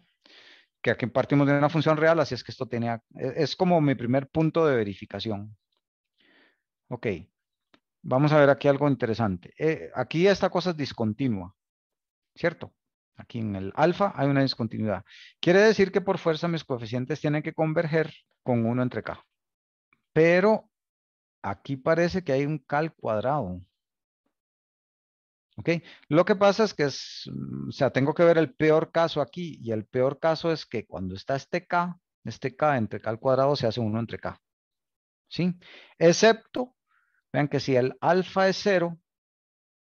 Que aquí partimos de una función real, así es que esto tenía, e-, es como mi primer punto de verificación. Ok. Vamos a ver aquí algo interesante. Eh, aquí esta cosa es discontinua, ¿cierto? Aquí en el alfa hay una discontinuidad. Quiere decir que por fuerza mis coeficientes tienen que converger con 1 entre k. Pero aquí parece que hay un k al cuadrado. ¿Ok? Lo que pasa es que es, mm, o sea, tengo que ver el peor caso aquí. Y el peor caso es que cuando está este k, este k entre k al cuadrado se hace 1 entre k. ¿Sí? Excepto Vean que si el alfa es 0,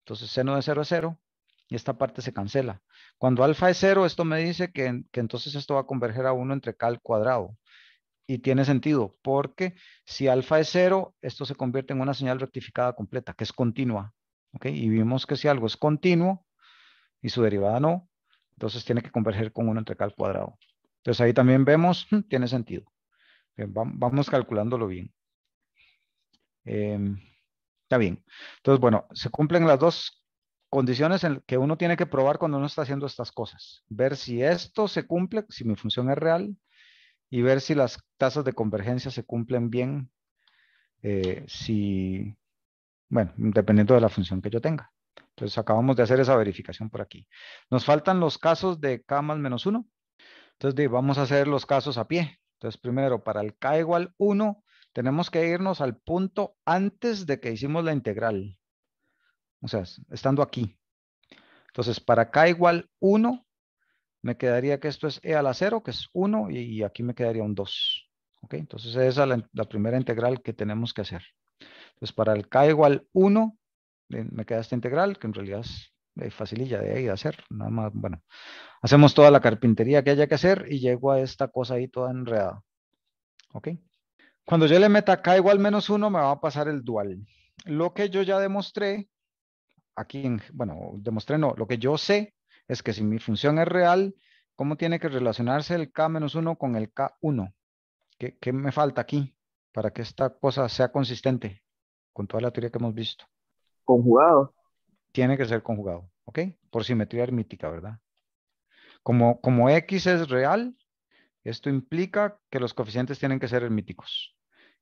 entonces seno de 0 es 0 y esta parte se cancela. Cuando alfa es cero. esto me dice que, entonces esto va a converger a 1 entre cal cuadrado. Y tiene sentido, porque si alfa es 0, esto se convierte en una señal rectificada completa, que es continua. ¿okay? Y vimos que si algo es continuo y su derivada no, entonces tiene que converger con 1 entre k al cuadrado. Entonces ahí también vemos, tiene sentido. vamos calculándolo bien. Eh, Está bien. Entonces, bueno, se cumplen las dos condiciones en que uno tiene que probar cuando uno está haciendo estas cosas. Ver si esto se cumple, si mi función es real, y ver si las tasas de convergencia se cumplen bien, eh, si, bueno, dependiendo de la función que yo tenga. Entonces acabamos de hacer esa verificación por aquí. Nos faltan los casos de k más menos 1. Entonces vamos a hacer los casos a pie. Entonces primero para el k igual 1 tenemos que irnos al punto antes de que hicimos la integral. O sea, estando aquí. Entonces, para k igual 1, me quedaría que esto es e a la 0, que es 1, y aquí me quedaría un 2. ¿Ok? Entonces, esa es la, primera integral que tenemos que hacer. Entonces, para el k igual 1, eh, me queda esta integral, que en realidad es eh, facililla de de hacer, nada más, bueno, hacemos toda la carpintería que haya que hacer y llego a esta cosa ahí toda enredada, ¿ok? Cuando yo le meta acá igual menos uno, me va a pasar el dual. Lo que yo ya demostré, aquí, en, bueno, demostré no, lo que yo sé es que si mi función es real, ¿cómo tiene que relacionarse el K-1 menos con el K1? ¿Qué, me falta aquí para que esta cosa sea consistente con toda la teoría que hemos visto? Conjugado. Tiene que ser conjugado, ¿ok? Por simetría hermítica, ¿verdad? Como, como X es real, esto implica que los coeficientes tienen que ser hermíticos.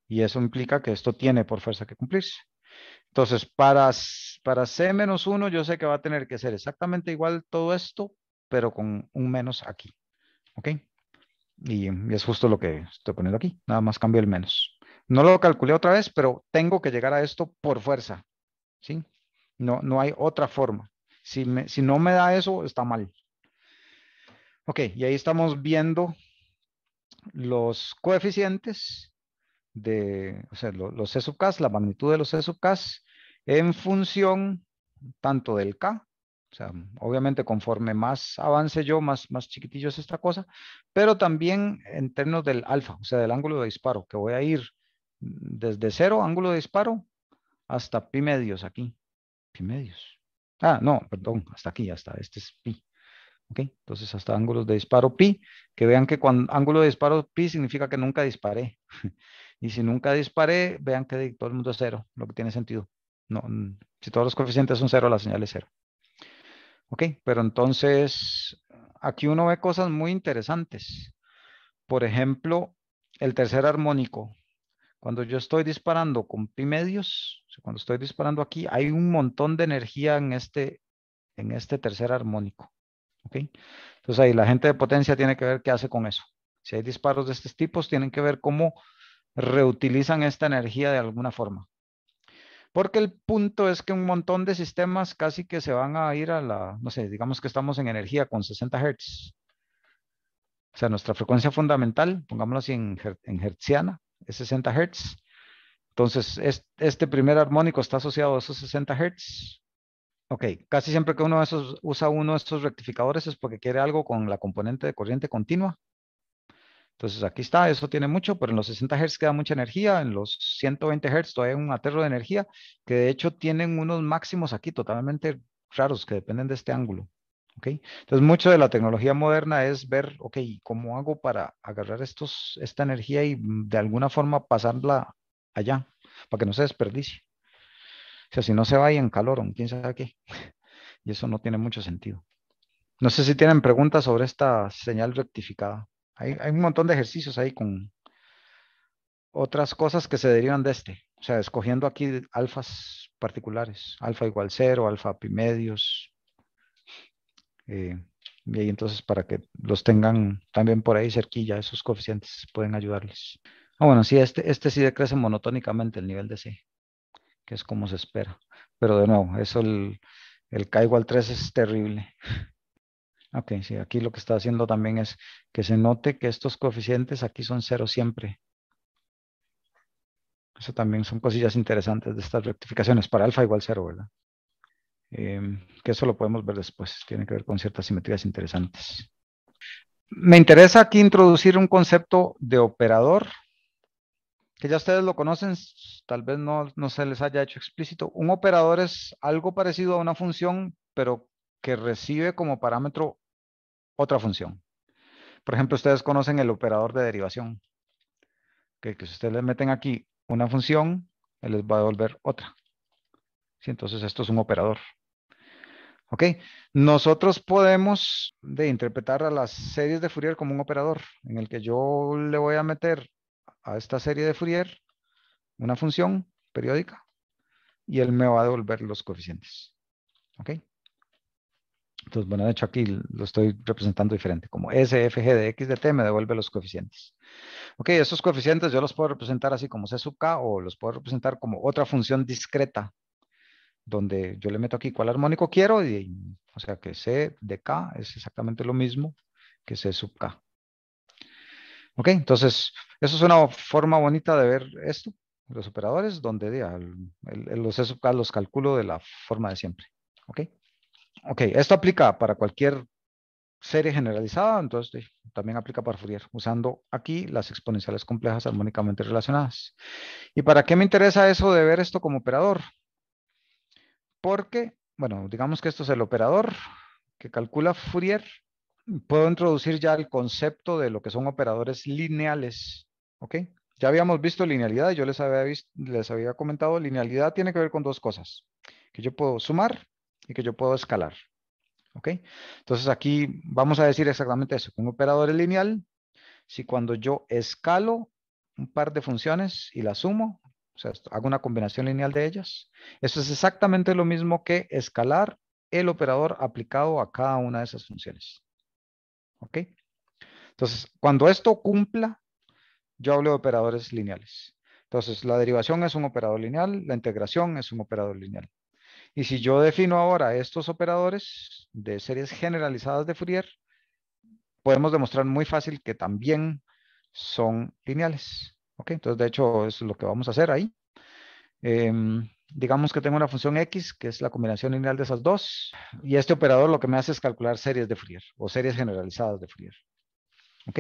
Y eso implica que esto tiene por fuerza que cumplirse. Entonces, para, para C-1 yo sé que va a tener que ser exactamente igual todo esto, pero con un menos aquí. ¿Ok? Y, es justo lo que estoy poniendo aquí. Nada más cambio el menos. No lo calculé otra vez, pero tengo que llegar a esto por fuerza. ¿Sí? No, no hay otra forma. Si, si no me da eso, está mal. Ok, y ahí estamos viendo los coeficientes de, los, C sub K, la magnitud de los C sub K en función tanto del K, o sea, obviamente conforme más avance yo, más, más chiquitillo es esta cosa, pero también en términos del alfa, o sea, del ángulo de disparo, que voy a ir desde cero ángulo de disparo hasta pi medios aquí, pi medios. Ah, no, perdón, hasta aquí, hasta este es pi. Entonces hasta ángulos de disparo pi, que vean que cuando ángulo de disparo pi significa que nunca disparé. y si nunca disparé, vean que todo el mundo es cero, lo que tiene sentido. No, si todos los coeficientes son cero, la señal es cero. Ok, pero entonces aquí uno ve cosas muy interesantes. Por ejemplo, el tercer armónico. Cuando yo estoy disparando con pi medios, cuando estoy disparando aquí, hay un montón de energía en este, en este tercer armónico. Entonces ahí la gente de potencia tiene que ver qué hace con eso. Si hay disparos de estos tipos, tienen que ver cómo reutilizan esta energía de alguna forma. Porque el punto es que un montón de sistemas casi que se van a ir a la, no sé, digamos que estamos en energía con 60 Hz. O sea, nuestra frecuencia fundamental, pongámoslo así en, en hertziana, es 60 Hz. Entonces, este primer armónico está asociado a esos 60 Hz. Ok, casi siempre que uno de esos usa uno de estos rectificadores es porque quiere algo con la componente de corriente continua. Entonces aquí está, eso tiene mucho, pero en los 60 Hz queda mucha energía, en los 120 Hz todavía hay un aterro de energía, que de hecho tienen unos máximos aquí totalmente raros que dependen de este ángulo. Okay. Entonces, mucho de la tecnología moderna es ver, ok, ¿cómo hago para agarrar estos, esta energía y mm, de alguna forma pasarla allá para que no se desperdicie? O sea, si no se va en calor, quién sabe qué. Y eso no tiene mucho sentido. No sé si tienen preguntas sobre esta señal rectificada. Hay, un montón de ejercicios ahí con otras cosas que se derivan de este. O sea, escogiendo aquí alfas particulares. Alfa igual cero, alfa pi medios. Eh, y ahí entonces para que los tengan también por ahí cerquilla, esos coeficientes pueden ayudarles. Ah, bueno, sí, este, este sí decrece monotónicamente el nivel de C que es como se espera. Pero de nuevo, eso el, K igual 3 es terrible. Ok, sí, aquí lo que está haciendo también es que se note que estos coeficientes aquí son cero siempre. Eso también son cosillas interesantes de estas rectificaciones. Para alfa igual cero, ¿verdad? Em, que eso lo podemos ver después. Tiene que ver con ciertas simetrías interesantes. Me interesa aquí introducir un concepto de operador que ya ustedes lo conocen, tal vez no, se les haya hecho explícito. Un operador es algo parecido a una función, pero que recibe como parámetro otra función. Por ejemplo, ustedes conocen el operador de derivación. Que, si ustedes le meten aquí una función, él les va a devolver otra. entonces esto es un operador. ¿Ok? Nosotros podemos de interpretar a las series de Fourier como un operador, en el que yo le voy a meter esta serie de Fourier una función periódica y él me va a devolver los coeficientes. ¿Ok? Entonces, bueno, de hecho aquí lo estoy representando diferente, como S G de X de T me devuelve los coeficientes. Ok, Esos coeficientes yo los puedo representar así como C sub K o los puedo representar como otra función discreta, donde yo le meto aquí cuál armónico quiero, y, o sea que C de K es exactamente lo mismo que C sub K. Ok, entonces, eso es una forma bonita de ver esto, los operadores, donde el, los, ah, los calculo de la forma de siempre. Ok, ok, esto aplica para cualquier serie generalizada, entonces también aplica para Fourier, usando aquí las exponenciales complejas armónicamente relacionadas. ¿Y para qué me interesa eso de ver esto como operador? Porque, bueno, digamos que esto es el operador que calcula Fourier puedo introducir ya el concepto de lo que son operadores lineales. ¿Ok? Ya habíamos visto linealidad, yo les había, visto, les había comentado, linealidad tiene que ver con dos cosas, que yo puedo sumar y que yo puedo escalar. ¿Ok? Entonces aquí vamos a decir exactamente eso, un operador es lineal si cuando yo escalo un par de funciones y las sumo, o sea, hago una combinación lineal de ellas, eso es exactamente lo mismo que escalar el operador aplicado a cada una de esas funciones. ¿Ok? Entonces, cuando esto cumpla, yo hablo de operadores lineales. Entonces, la derivación es un operador lineal, la integración es un operador lineal. Y si yo defino ahora estos operadores de series generalizadas de Fourier, podemos demostrar muy fácil que también son lineales. ¿Ok? Entonces, de hecho, es lo que vamos a hacer ahí. Em, digamos que tengo una función x, que es la combinación lineal de esas dos, y este operador lo que me hace es calcular series de Fourier, o series generalizadas de Fourier. ¿Ok?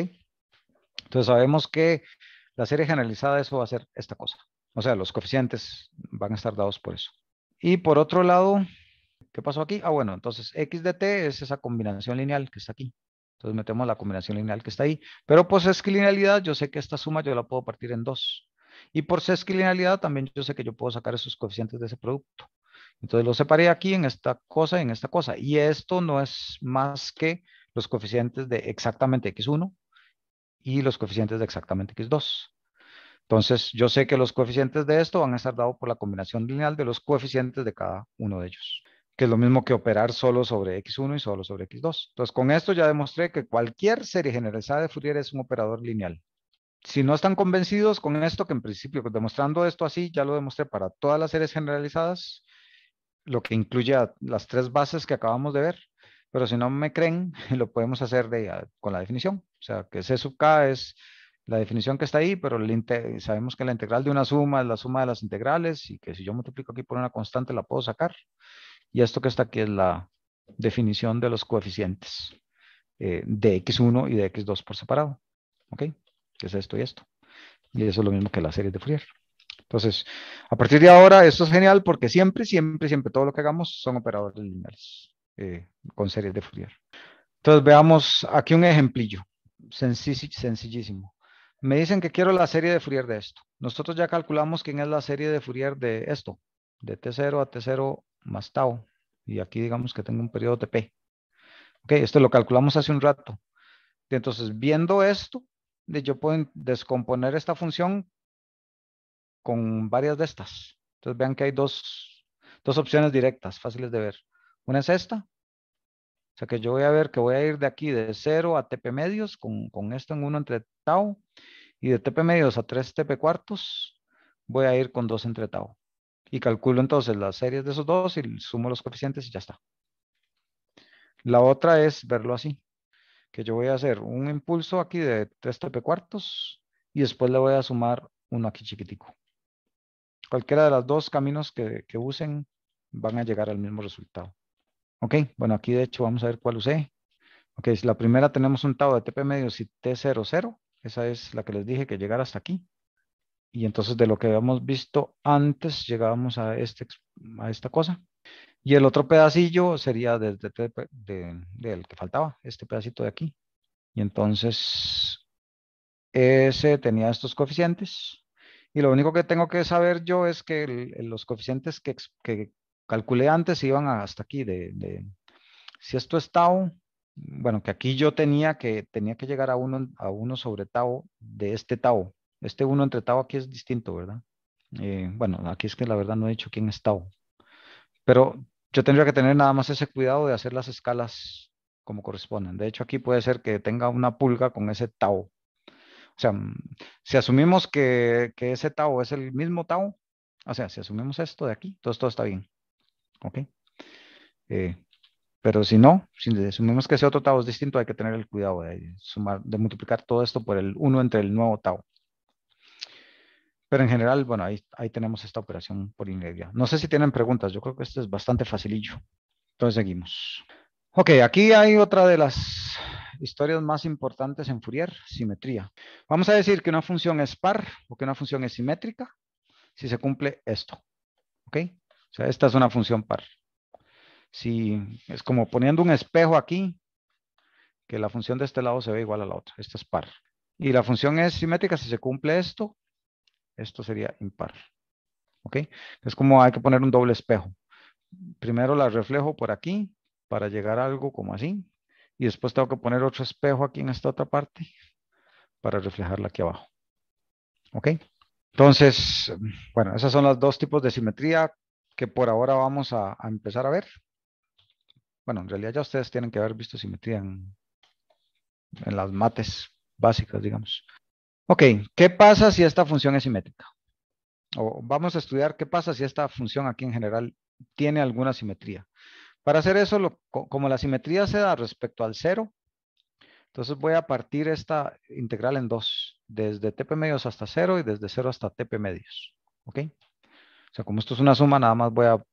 Entonces sabemos que la serie generalizada eso va a ser esta cosa. O sea, los coeficientes van a estar dados por eso. Y por otro lado, ¿qué pasó aquí? Ah, bueno, entonces x de t es esa combinación lineal que está aquí. Entonces metemos la combinación lineal que está ahí. Pero pues es que linealidad, yo sé que esta suma yo la puedo partir en dos. Y por sesquilinealidad también yo sé que yo puedo sacar esos coeficientes de ese producto. Entonces lo separé aquí en esta cosa y en esta cosa. Y esto no es más que los coeficientes de exactamente x1 y los coeficientes de exactamente x2. Entonces yo sé que los coeficientes de esto van a estar dados por la combinación lineal de los coeficientes de cada uno de ellos que es lo mismo que operar solo sobre X1 y solo sobre X2. Entonces, con esto ya demostré que cualquier serie generalizada de Fourier es un operador lineal si no están convencidos con esto, que en principio, pues, demostrando esto así, ya lo demostré para todas las series generalizadas, lo que incluye las tres bases que acabamos de ver, pero si no me creen, lo podemos hacer de, ah, con la definición. O sea, que C sub K es la definición que está ahí, pero sabemos que la integral de una suma es la suma de las integrales y que si yo multiplico aquí por una constante la puedo sacar. Y esto que está aquí es la definición de los coeficientes eh, de x1 y de x2 por separado. ¿Ok? que es esto y esto. Y eso es lo mismo que las series de Fourier. Entonces, a partir de ahora, esto es genial porque siempre, siempre, siempre todo lo que hagamos son operadores lineales eh, con series de Fourier. Entonces, veamos aquí un ejemplillo, sencillísimo. Me dicen que quiero la serie de Fourier de esto. Nosotros ya calculamos quién es la serie de Fourier de esto, de T0 a T0 más tau. Y aquí digamos que tengo un periodo TP. Ok, esto lo calculamos hace un rato. Entonces, viendo esto, yo puedo descomponer esta función con varias de estas. Entonces vean que hay dos, dos opciones directas, fáciles de ver. Una es esta. O sea que yo voy a ver que voy a ir de aquí de 0 a TP medios con, con esto en 1 entre tau. Y de TP medios a 3 TP cuartos voy a ir con 2 entre tau. Y calculo entonces las series de esos dos y sumo los coeficientes y ya está. La otra es verlo así que yo voy a hacer un impulso aquí de 3 TP cuartos y después le voy a sumar uno aquí chiquitico. Cualquiera de los dos caminos que, usen van a llegar al mismo resultado. Ok, bueno, aquí de hecho vamos a ver cuál usé. Ok, si la primera tenemos un tau de TP medios y T00, esa es la que les dije que llegara hasta aquí. Y entonces de lo que habíamos visto antes llegábamos a, este, a esta cosa. Y el otro pedacillo sería del que faltaba, este pedacito de aquí. Y entonces ese tenía estos coeficientes. Y lo único que tengo que saber yo es que los coeficientes que, que, calculé antes iban hasta aquí. De, si esto es tau, bueno, que aquí yo tenía que, tenía que llegar a uno, a uno sobre tau de este tau. Este uno entre tau aquí es distinto, ¿verdad? Eh, bueno, aquí es que la verdad no he dicho quién es tau. Pero yo tendría que tener nada más ese cuidado de hacer las escalas como corresponden. De hecho, aquí puede ser que tenga una pulga con ese tau. O sea, mm, si asumimos que, ese tau es el mismo tau, o sea, si asumimos esto de aquí, entonces todo está bien. ¿Ok? Eh, pero si no, si asumimos que ese otro tau es distinto, hay que tener el cuidado de, sumar, de multiplicar todo esto por el 1 entre el nuevo tau. Pero en general, bueno, ahí, tenemos esta operación por inmedia. No sé si tienen preguntas, yo creo que esto es bastante facilillo. Entonces seguimos. Ok, aquí hay otra de las historias más importantes en Fourier, simetría. Vamos a decir que una función es par o que una función es simétrica si se cumple esto. ¿Ok? O sea, esta es una función par. Si es como poniendo un espejo aquí, que la función de este lado se ve igual a la otra. Esta es par. Y la función es simétrica si se cumple esto, esto sería impar. ¿Ok? Es como hay que poner un doble espejo. Primero la reflejo por aquí para llegar a algo como así. Y después tengo que poner otro espejo aquí en esta otra parte para reflejarla aquí abajo. ¿Ok? Entonces, bueno, esas son los dos tipos de simetría que por ahora vamos a, empezar a ver. Bueno, en realidad ya ustedes tienen que haber visto simetría en las mates básicas, digamos. Ok, ¿qué pasa si esta función es simétrica? O vamos a estudiar qué pasa si esta función aquí en general tiene alguna simetría. Para hacer eso, como la simetría se da respecto al cero, entonces voy a partir esta integral en dos, desde tp medios hasta cero y desde cero hasta tp medios. ¿Ok? O sea, como esto es una suma, nada más voy a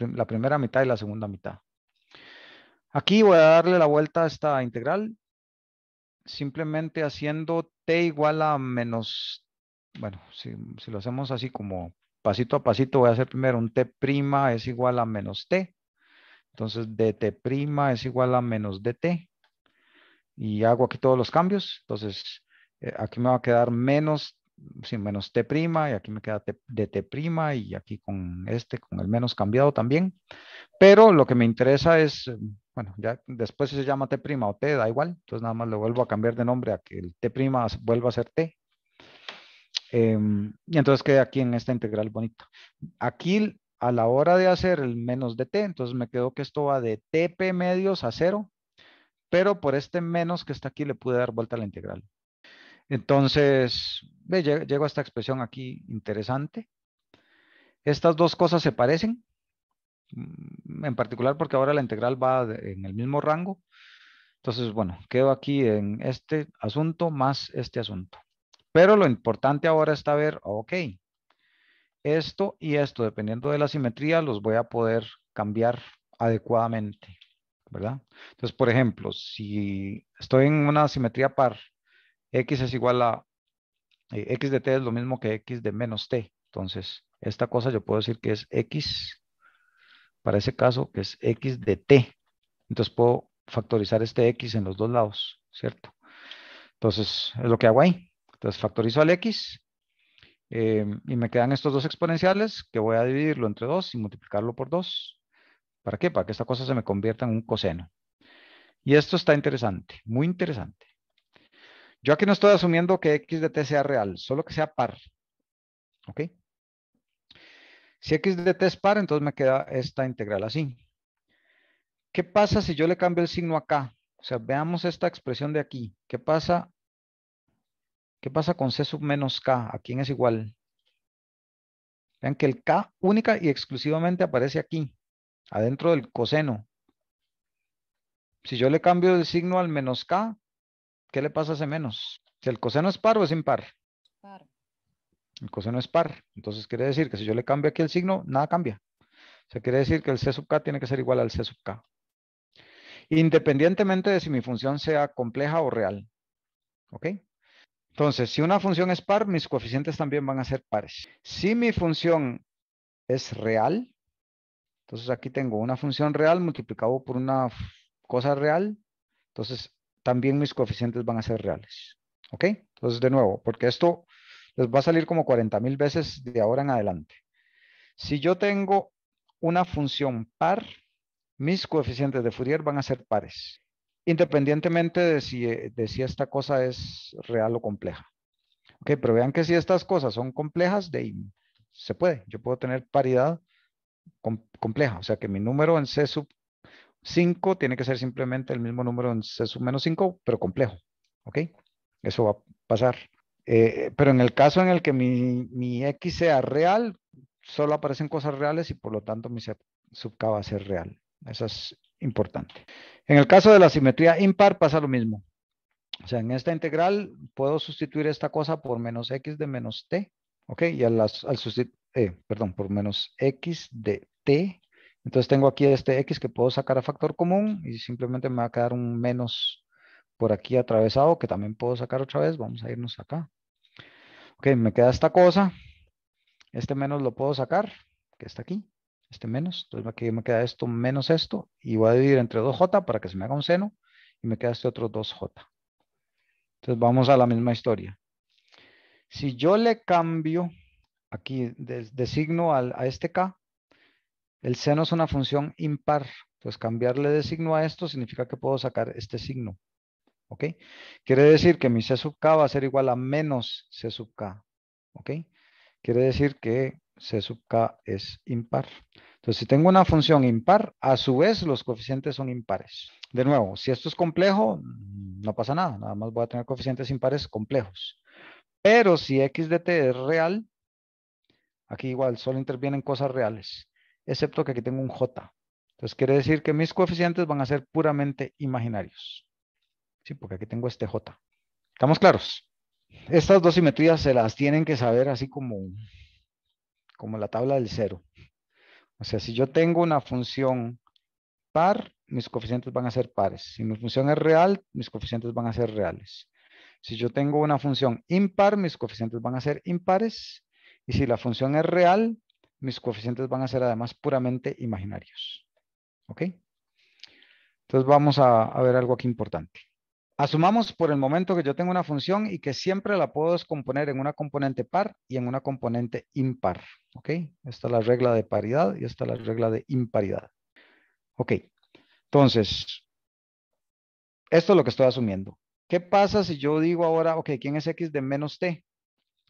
la primera mitad y la segunda mitad. Aquí voy a darle la vuelta a esta integral simplemente haciendo t igual a menos, bueno, si, lo hacemos así como pasito a pasito, voy a hacer primero un t' es igual a menos t. Entonces dt' es igual a menos dt. Y hago aquí todos los cambios. Entonces eh, aquí me va a quedar menos, sí, menos t' y aquí me queda dt prima y aquí con este, con el menos cambiado también. Pero lo que me interesa es bueno, ya después se llama T' o T, da igual. Entonces nada más le vuelvo a cambiar de nombre a que el T' vuelva a ser T. Em, y entonces queda aquí en esta integral bonita. Aquí a la hora de hacer el menos de T, entonces me quedó que esto va de TP medios a cero. Pero por este menos que está aquí le pude dar vuelta a la integral. Entonces, ve, llego a esta expresión aquí interesante. Estas dos cosas se parecen. Mm, en particular porque ahora la integral va en el mismo rango. Entonces, bueno, quedo aquí en este asunto más este asunto. Pero lo importante ahora está ver, ok, esto y esto, dependiendo de la simetría, los voy a poder cambiar adecuadamente, ¿verdad? Entonces, por ejemplo, si estoy en una simetría par, x es igual a, eh, x de t es lo mismo que x de menos t. Entonces, esta cosa yo puedo decir que es x para ese caso que es x de t. Entonces puedo factorizar este x en los dos lados, ¿cierto? Entonces es lo que hago ahí. Entonces factorizo al x em, y me quedan estos dos exponenciales que voy a dividirlo entre dos y multiplicarlo por 2. ¿Para qué? Para que esta cosa se me convierta en un coseno. Y esto está interesante, muy interesante. Yo aquí no estoy asumiendo que x de t sea real, solo que sea par. ¿Ok? Si x de t es par, entonces me queda esta integral así. ¿Qué pasa si yo le cambio el signo acá? O sea, veamos esta expresión de aquí. ¿Qué pasa? ¿Qué pasa con c sub menos k? ¿A quién es igual? Vean que el k única y exclusivamente aparece aquí, adentro del coseno. Si yo le cambio el signo al menos k, ¿qué le pasa a ese menos? Si el coseno es par o es impar. Par. El coseno es par. Entonces quiere decir que si yo le cambio aquí el signo, nada cambia. O sea, quiere decir que el C sub K tiene que ser igual al C sub K. Independientemente de si mi función sea compleja o real. ¿Ok? Entonces, si una función es par, mis coeficientes también van a ser pares. Si mi función es real, entonces aquí tengo una función real multiplicado por una cosa real, entonces también mis coeficientes van a ser reales. ¿Ok? Entonces, de nuevo, porque esto les va a salir como 40.000 mil veces de ahora en adelante. Si yo tengo una función par, mis coeficientes de Fourier van a ser pares, independientemente de si, esta cosa es real o compleja. Ok, pero vean que si estas cosas son complejas, se puede. Yo puedo tener paridad compleja, o sea que mi número en C sub 5 tiene que ser simplemente el mismo número en C sub menos 5, pero complejo. ¿Ok? Eso va a pasar. Eh, pero en el caso en el que mi, X sea real, solo aparecen cosas reales y por lo tanto mi subcaba va a ser real. Eso es importante. En el caso de la simetría impar pasa lo mismo. O sea, en esta integral puedo sustituir esta cosa por menos X de menos T. ¿Ok? Y al, al eh, perdón, por menos X de T. Entonces tengo aquí este X que puedo sacar a factor común y simplemente me va a quedar un menos por aquí atravesado, que también puedo sacar otra vez. Vamos a irnos acá. Ok, me queda esta cosa. Este menos lo puedo sacar, que está aquí. Este menos. Entonces aquí me queda esto menos esto. Y voy a dividir entre 2j para que se me haga un seno. Y me queda este otro 2j. Entonces vamos a la misma historia. Si yo le cambio aquí de, signo al, a este k, el seno es una función impar. Entonces cambiarle de signo a esto significa que puedo sacar este signo. ¿ok? Quiere decir que mi C sub K va a ser igual a menos C sub K, ¿ok? Quiere decir que C sub K es impar. Entonces, si tengo una función impar, a su vez los coeficientes son impares. De nuevo, si esto es complejo, no pasa nada, nada más voy a tener coeficientes impares complejos. Pero si x de t es real, aquí igual solo intervienen cosas reales, excepto que aquí tengo un j. Entonces quiere decir que mis coeficientes van a ser puramente imaginarios. Sí, porque aquí tengo este J. ¿Estamos claros? Estas dos simetrías se las tienen que saber así como, como la tabla del cero. O sea, si yo tengo una función par, mis coeficientes van a ser pares. Si mi función es real, mis coeficientes van a ser reales. Si yo tengo una función impar, mis coeficientes van a ser impares. Y si la función es real, mis coeficientes van a ser además puramente imaginarios. ¿Ok? Entonces vamos a ver algo aquí importante. Asumamos por el momento que yo tengo una función y que siempre la puedo descomponer en una componente par y en una componente impar. ¿Ok? Esta es la regla de paridad y esta es la regla de imparidad. Ok. Entonces, esto es lo que estoy asumiendo. ¿Qué pasa si yo digo ahora, ok, ¿quién es x de menos t?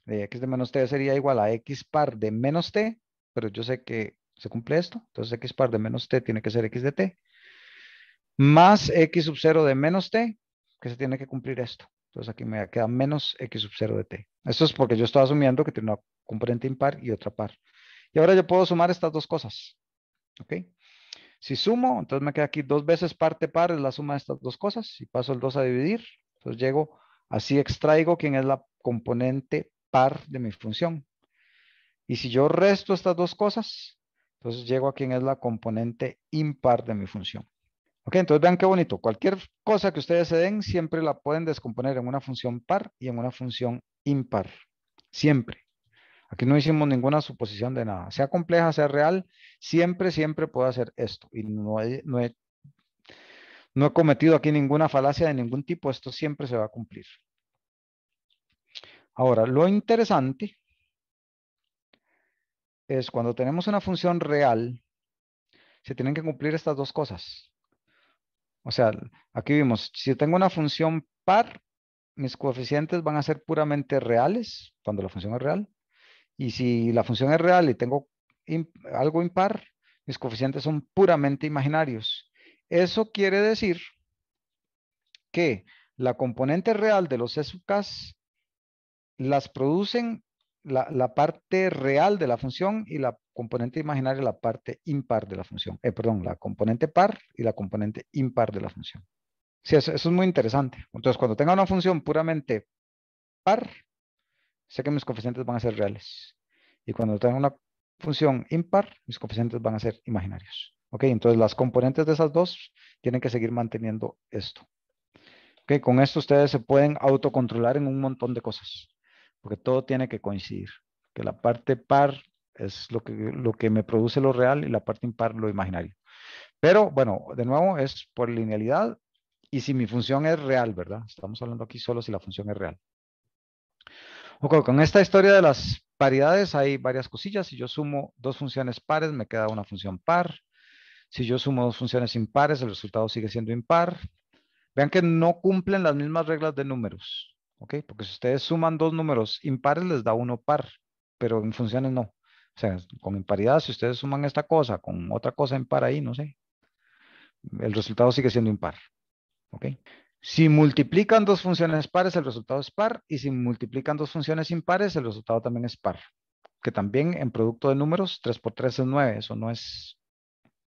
x de menos t sería igual a x par de menos t, pero yo sé que se cumple esto. Entonces x par de menos t tiene que ser x de t. Más x sub 0 de menos t, que se tiene que cumplir esto. Entonces aquí me queda menos x sub 0 de t. Esto es porque yo estoy asumiendo que tiene una componente impar y otra par. Y ahora yo puedo sumar estas dos cosas. ¿Ok? Si sumo, entonces me queda aquí dos veces parte par es la suma de estas dos cosas. y paso el 2 a dividir, entonces llego, así extraigo quién es la componente par de mi función. Y si yo resto estas dos cosas, entonces llego a quién es la componente impar de mi función. Ok, entonces vean qué bonito. Cualquier cosa que ustedes se den, siempre la pueden descomponer en una función par y en una función impar. Siempre. Aquí no hicimos ninguna suposición de nada. Sea compleja, sea real, siempre, siempre puedo hacer esto. Y no no he cometido aquí ninguna falacia de ningún tipo. Esto siempre se va a cumplir. Ahora, lo interesante es cuando tenemos una función real, se tienen que cumplir estas dos cosas. O sea, aquí vimos, si tengo una función par, mis coeficientes van a ser puramente reales, cuando la función es real. Y si la función es real y tengo algo impar, mis coeficientes son puramente imaginarios. Eso quiere decir que la componente real de los E las producen la, parte real de la función y la componente imaginaria la parte impar de la función. Eh, perdón, la componente par y la componente impar de la función. Sí, eso, es muy interesante. Entonces, cuando tenga una función puramente par, sé que mis coeficientes van a ser reales. Y cuando tenga una función impar, mis coeficientes van a ser imaginarios. ¿Ok? Entonces, las componentes de esas dos tienen que seguir manteniendo esto. ¿Ok? Con esto ustedes se pueden autocontrolar en un montón de cosas porque todo tiene que coincidir, que la parte par es lo que, me produce lo real y la parte impar lo imaginario. Pero bueno, de nuevo es por linealidad y si mi función es real, ¿verdad? Estamos hablando aquí solo si la función es real. con esta historia de las paridades hay varias cosillas. Si yo sumo dos funciones pares, me queda una función par. Si yo sumo dos funciones impares, el resultado sigue siendo impar. Vean que no cumplen las mismas reglas de números. Porque si ustedes suman dos números impares les da uno par, pero en funciones no. O sea, con imparidad, si ustedes suman esta cosa con otra cosa impar ahí, no sé, el resultado sigue siendo impar, ¿ok? Si multiplican dos funciones pares, el resultado es par, y si multiplican dos funciones impares, el resultado también es par, que también en producto de números, 3 por 3 es 9, eso no es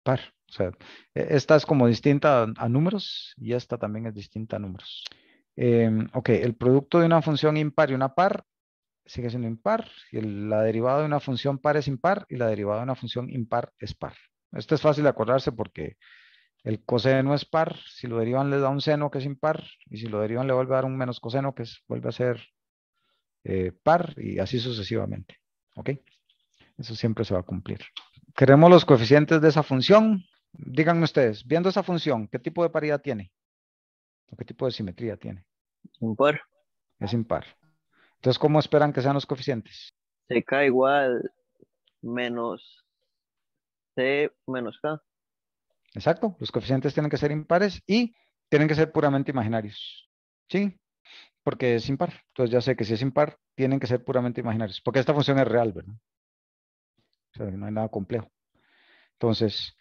par. O sea, e-, esta es como distinta a números y esta también es distinta a números. Em, ok, el producto de una función impar y una par sigue siendo impar, y la derivada de una función par es impar, y la derivada de una función impar es par. Esto es fácil de acordarse porque el coseno es par, si lo derivan le da un seno que es impar, y si lo derivan le vuelve a dar un menos coseno que vuelve a ser eh, par, y así sucesivamente. ¿Ok? Eso siempre se va a cumplir. Queremos los coeficientes de esa función. Díganme ustedes, viendo esa función, ¿qué tipo de paridad tiene? ¿Qué tipo de simetría tiene? Impar. Es impar. Entonces, ¿cómo esperan que sean los coeficientes? CK igual menos C menos K. Exacto, los coeficientes tienen que ser impares y tienen que ser puramente imaginarios. ¿Sí? Porque es impar. Entonces ya sé que si es impar, tienen que ser puramente imaginarios. Porque esta función es real, ¿verdad? O sea, no hay nada complejo. Entonces,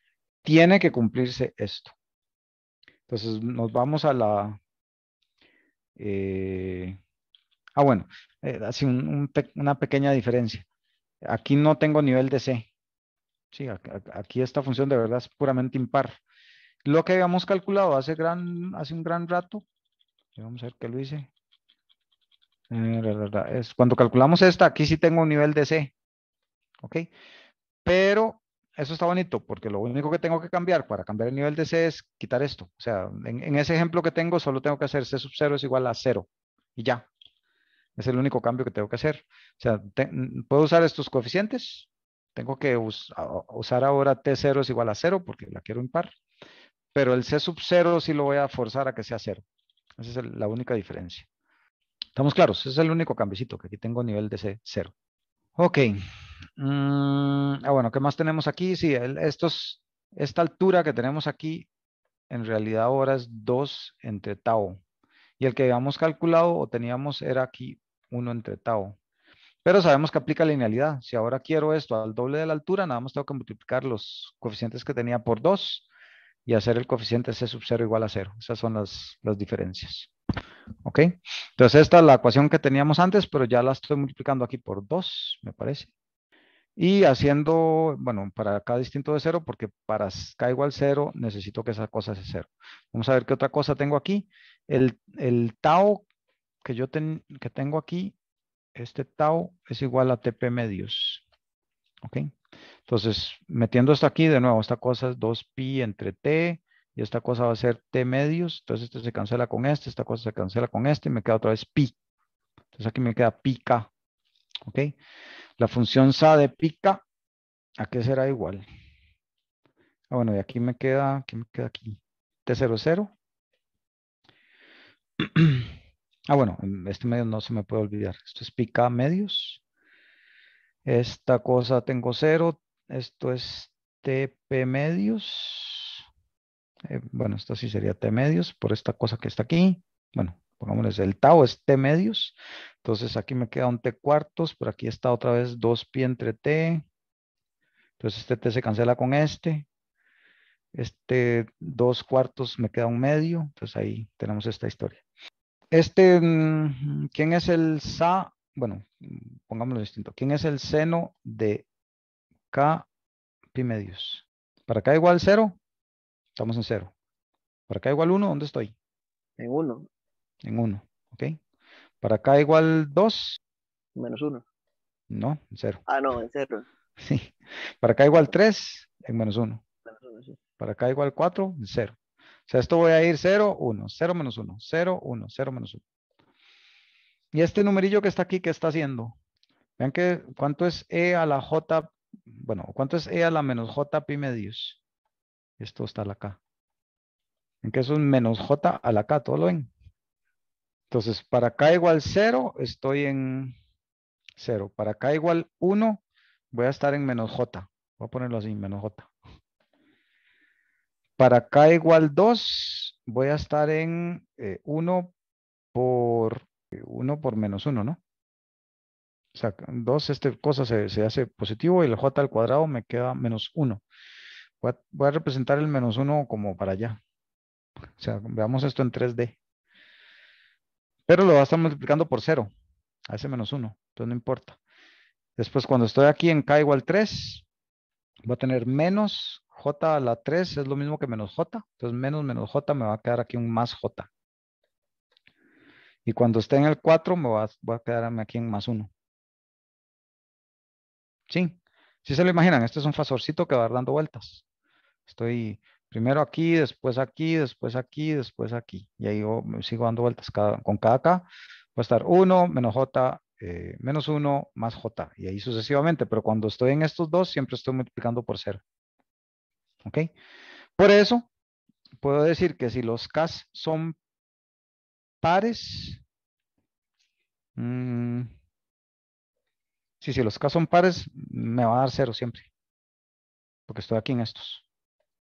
tiene que cumplirse esto. Entonces nos vamos a la... Eh, ah, bueno, hace eh, una pequeña diferencia. Aquí no tengo nivel de C. Sí, aquí esta función de verdad es puramente impar. Lo que habíamos calculado hace, un gran rato, vamos a ver qué lo hice. Eh, cuando calculamos esta, aquí sí tengo un nivel de C. ¿Ok? Pero eso está bonito, porque lo único que tengo que cambiar para cambiar el nivel de C es quitar esto. O sea, en, ese ejemplo que tengo, solo tengo que hacer C sub 0 es igual a 0 y ya. Es el único cambio que tengo que hacer. O sea, mm, puedo usar estos coeficientes. Tengo que usar ahora T0 es igual a 0 porque la quiero impar. Pero el C sub 0 sí lo voy a forzar a que sea 0. Esa es la única diferencia. ¿Estamos claros? Ese es el único cambiocito que aquí tengo nivel de C 0. Ok. Mm, ah, bueno, ¿qué más tenemos aquí? Sí, estos, esta altura que tenemos aquí, en realidad ahora es 2 entre tau. Y el que habíamos calculado o teníamos era aquí 1 entre tau. Pero sabemos que aplica linealidad. Si ahora quiero esto al doble de la altura, nada más tengo que multiplicar los coeficientes que tenía por 2 y hacer el coeficiente C sub 0 igual a 0. Esas son las, diferencias. ¿Ok? Entonces esta es la ecuación que teníamos antes, pero ya la estoy multiplicando aquí por 2, me parece. Y haciendo, bueno, para cada distinto de 0, porque para k igual 0 necesito que esa cosa sea 0. Vamos a ver qué otra cosa tengo aquí. El, tau que yo que tengo aquí, este tau es igual a tp medios. ¿Ok? Entonces, metiendo esto aquí, de nuevo, esta cosa es 2pi entre t, y esta cosa va a ser t medios, entonces esto se cancela con este, esta cosa se cancela con este, y me queda otra vez pi. Entonces aquí me queda pi k, ¿ok? La función sa de pi k, ¿a qué será igual? Ah, bueno, y aquí me queda, ¿qué me queda aquí? T00. Ah, bueno, este medio no se me puede olvidar. Esto es pi k medios. Esta cosa tengo 0, esto es TP medios. Eh, bueno, esto sí sería T medios por esta cosa que está aquí. Bueno, pongámosle el tau es T medios. Entonces aquí me queda un T cuartos. Por aquí está otra vez 2 pi entre T. Entonces este T se cancela con este. Este 2 cuartos me queda un medio. Entonces ahí tenemos esta historia. Este, mm, ¿quién es el SA? Bueno, pongámoslo distinto. ¿Quién es el seno de K pi medios. Para K igual 0, estamos en 0. Para K igual 1, ¿dónde estoy? En 1. En 1, ok. Para K igual 2. Menos 1. No, en 0. Ah, no, en 0. Sí. Para K igual 3, en menos 1. Para K igual 4, en 0. O sea, esto voy a ir 0, 1, 0 menos 1, 0, 1, 0 menos 1. Y este numerillo que está aquí, ¿qué está haciendo? Vean que, ¿cuánto es E a la J bueno, ¿cuánto es e a la menos j pi medios? Esto está a la k. En que es un menos j a la k, ¿todo lo ven? Entonces, para k igual 0, estoy en 0. Para k igual 1, voy a estar en menos j. Voy a ponerlo así, menos j. Para k igual 2, voy a estar en 1 eh, por 1 eh, por menos 1, ¿no? O sea, 2, esta cosa se, hace positivo y el j al cuadrado me queda menos 1. Voy a, representar el menos 1 como para allá. O sea, veamos esto en 3D. Pero lo va a estar multiplicando por 0. A ese menos 1. Entonces no importa. Después cuando estoy aquí en k igual 3, voy a tener menos j a la 3 es lo mismo que menos j. Entonces menos menos j me va a quedar aquí un más j. Y cuando esté en el 4 me va, voy a quedarme aquí en más 1. ¿Sí? si se lo imaginan? Este es un fasorcito que va dando vueltas. Estoy primero aquí, después aquí, después aquí, después aquí. Y ahí yo sigo dando vueltas con cada K. Va a estar 1 menos J, eh, menos 1 más J. Y ahí sucesivamente. Pero cuando estoy en estos dos, siempre estoy multiplicando por cero. ¿Ok? Por eso, puedo decir que si los K son pares, mm, Sí, si los casos son pares, me va a dar cero siempre. Porque estoy aquí en estos.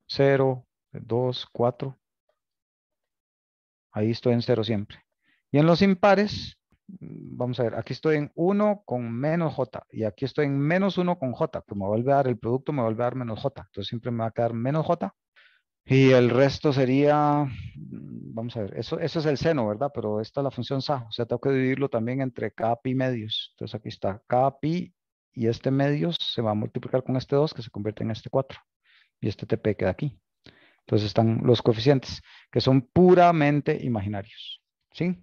0, 2, 4. Ahí estoy en 0 siempre. Y en los impares, vamos a ver, aquí estoy en 1 con menos J. Y aquí estoy en menos 1 con J. Como pues me vuelve a dar el producto, me vuelve a dar menos J. Entonces siempre me va a quedar menos J y el resto sería, mm, vamos a ver, eso, eso es el seno, ¿verdad? Pero esta es la función sa, o sea, tengo que dividirlo también entre k pi medios. Entonces aquí está, k pi y este medios se va a multiplicar con este 2 que se convierte en este 4. Y este tp queda aquí. Entonces están los coeficientes, que son puramente imaginarios. ¿Sí?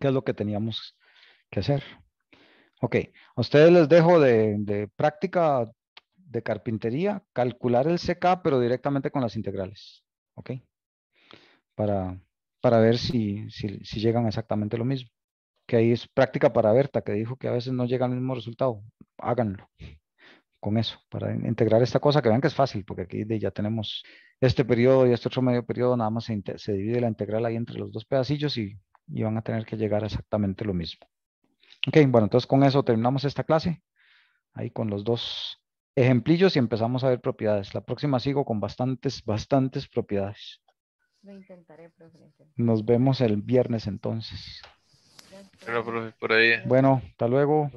qué es lo que teníamos que hacer. Ok, a ustedes les dejo de práctica de carpintería, calcular el CK, pero directamente con las integrales. ¿Ok? Para, para ver si, si, llegan exactamente lo mismo. Que ahí es práctica para Berta, que dijo que a veces no llega el mismo resultado. Háganlo con eso, para integrar esta cosa, que vean que es fácil, porque aquí ya tenemos este periodo y este otro medio periodo, nada más se, divide la integral ahí entre los dos pedacillos y, y, van a tener que llegar exactamente lo mismo. Ok, bueno, entonces con eso terminamos esta clase, ahí con los dos ejemplillos y empezamos a ver propiedades. La próxima sigo con bastantes, bastantes propiedades. Lo intentaré, profe. Nos vemos el viernes entonces. Bueno, profe, por ahí. Bueno, hasta luego.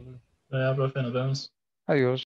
profe, nos vemos. Adiós.